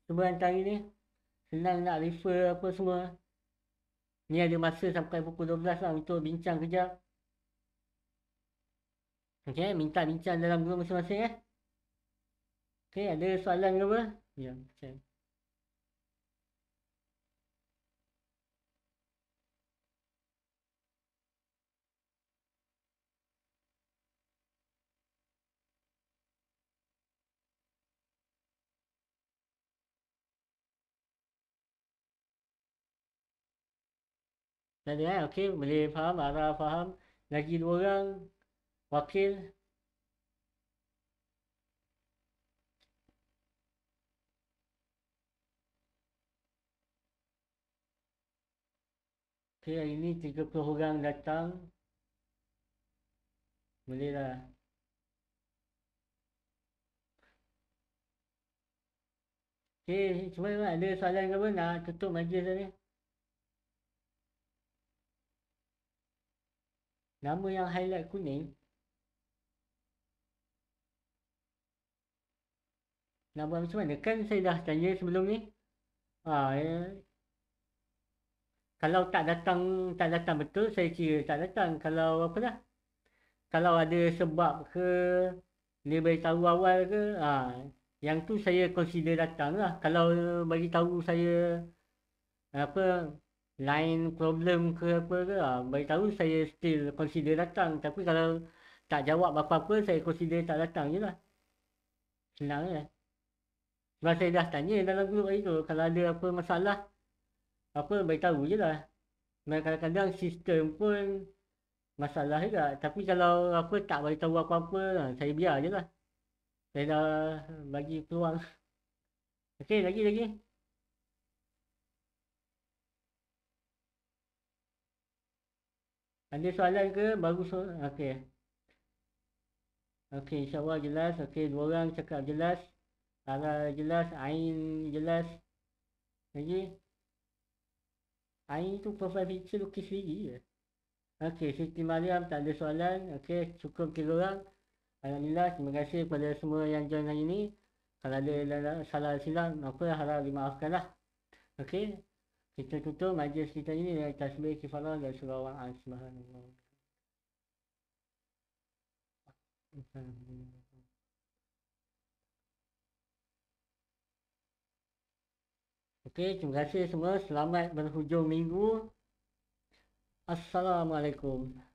Cuba hantar hari ni. Senang nak refer apa semua. Ni ada masa sampai pukul 12 lah untuk bincang kejap. Okey, minta bincang dalam grup masing-masing ya? Okey, ada soalan ke apa? Ya, macam. Okay. Tadi eh, okey, boleh faham, Ara faham. Lagi dua orang, wakil. Okey, hari ini 30 orang datang. Bolehlah. Okey, cuma ada soalan ke apa nak tutup majlis ni? eh? Nama yang highlight kuning Nak buat macam mana? Kan saya dah tanya sebelum ni ha, eh. Kalau tak datang Tak datang betul saya kira tak datang Kalau apa lah Kalau ada sebab ke Dia tahu awal ke ha, Yang tu saya consider datang lah Kalau bagi tahu saya Apa lain problem ke apa ke ha, beritahu saya still consider datang tapi kalau tak jawab apa-apa saya consider tak datang je lah senang lah sebab saya dah tanya dalam grup hari tu kalau ada apa masalah apa beritahu je lah dan kadang-kadang sistem pun masalah juga tapi kalau apa tak beritahu apa-apa lah, saya biar je lah saya dah bagi peluang Okey, lagi lagi. Ada soalan ke? Baru so Okey. Okey, insyaAllah jelas. Okey, dua orang cakap jelas. ada jelas. Ain jelas. Lagi? Ain tu profile picture lukis sendiri je. Okey, Siti Mariam tak ada soalan. Okey, cukup kita orang. Alhamdulillah, terima kasih kepada semua yang join hari ini. Kalau ada salah silap, apa harap dimaafkanlah. Okey kita tutup majlis kita ini dengan tasbih kifarah dan surah wa subhanallah Okey, terima kasih semua. Selamat berhujung minggu. Assalamualaikum.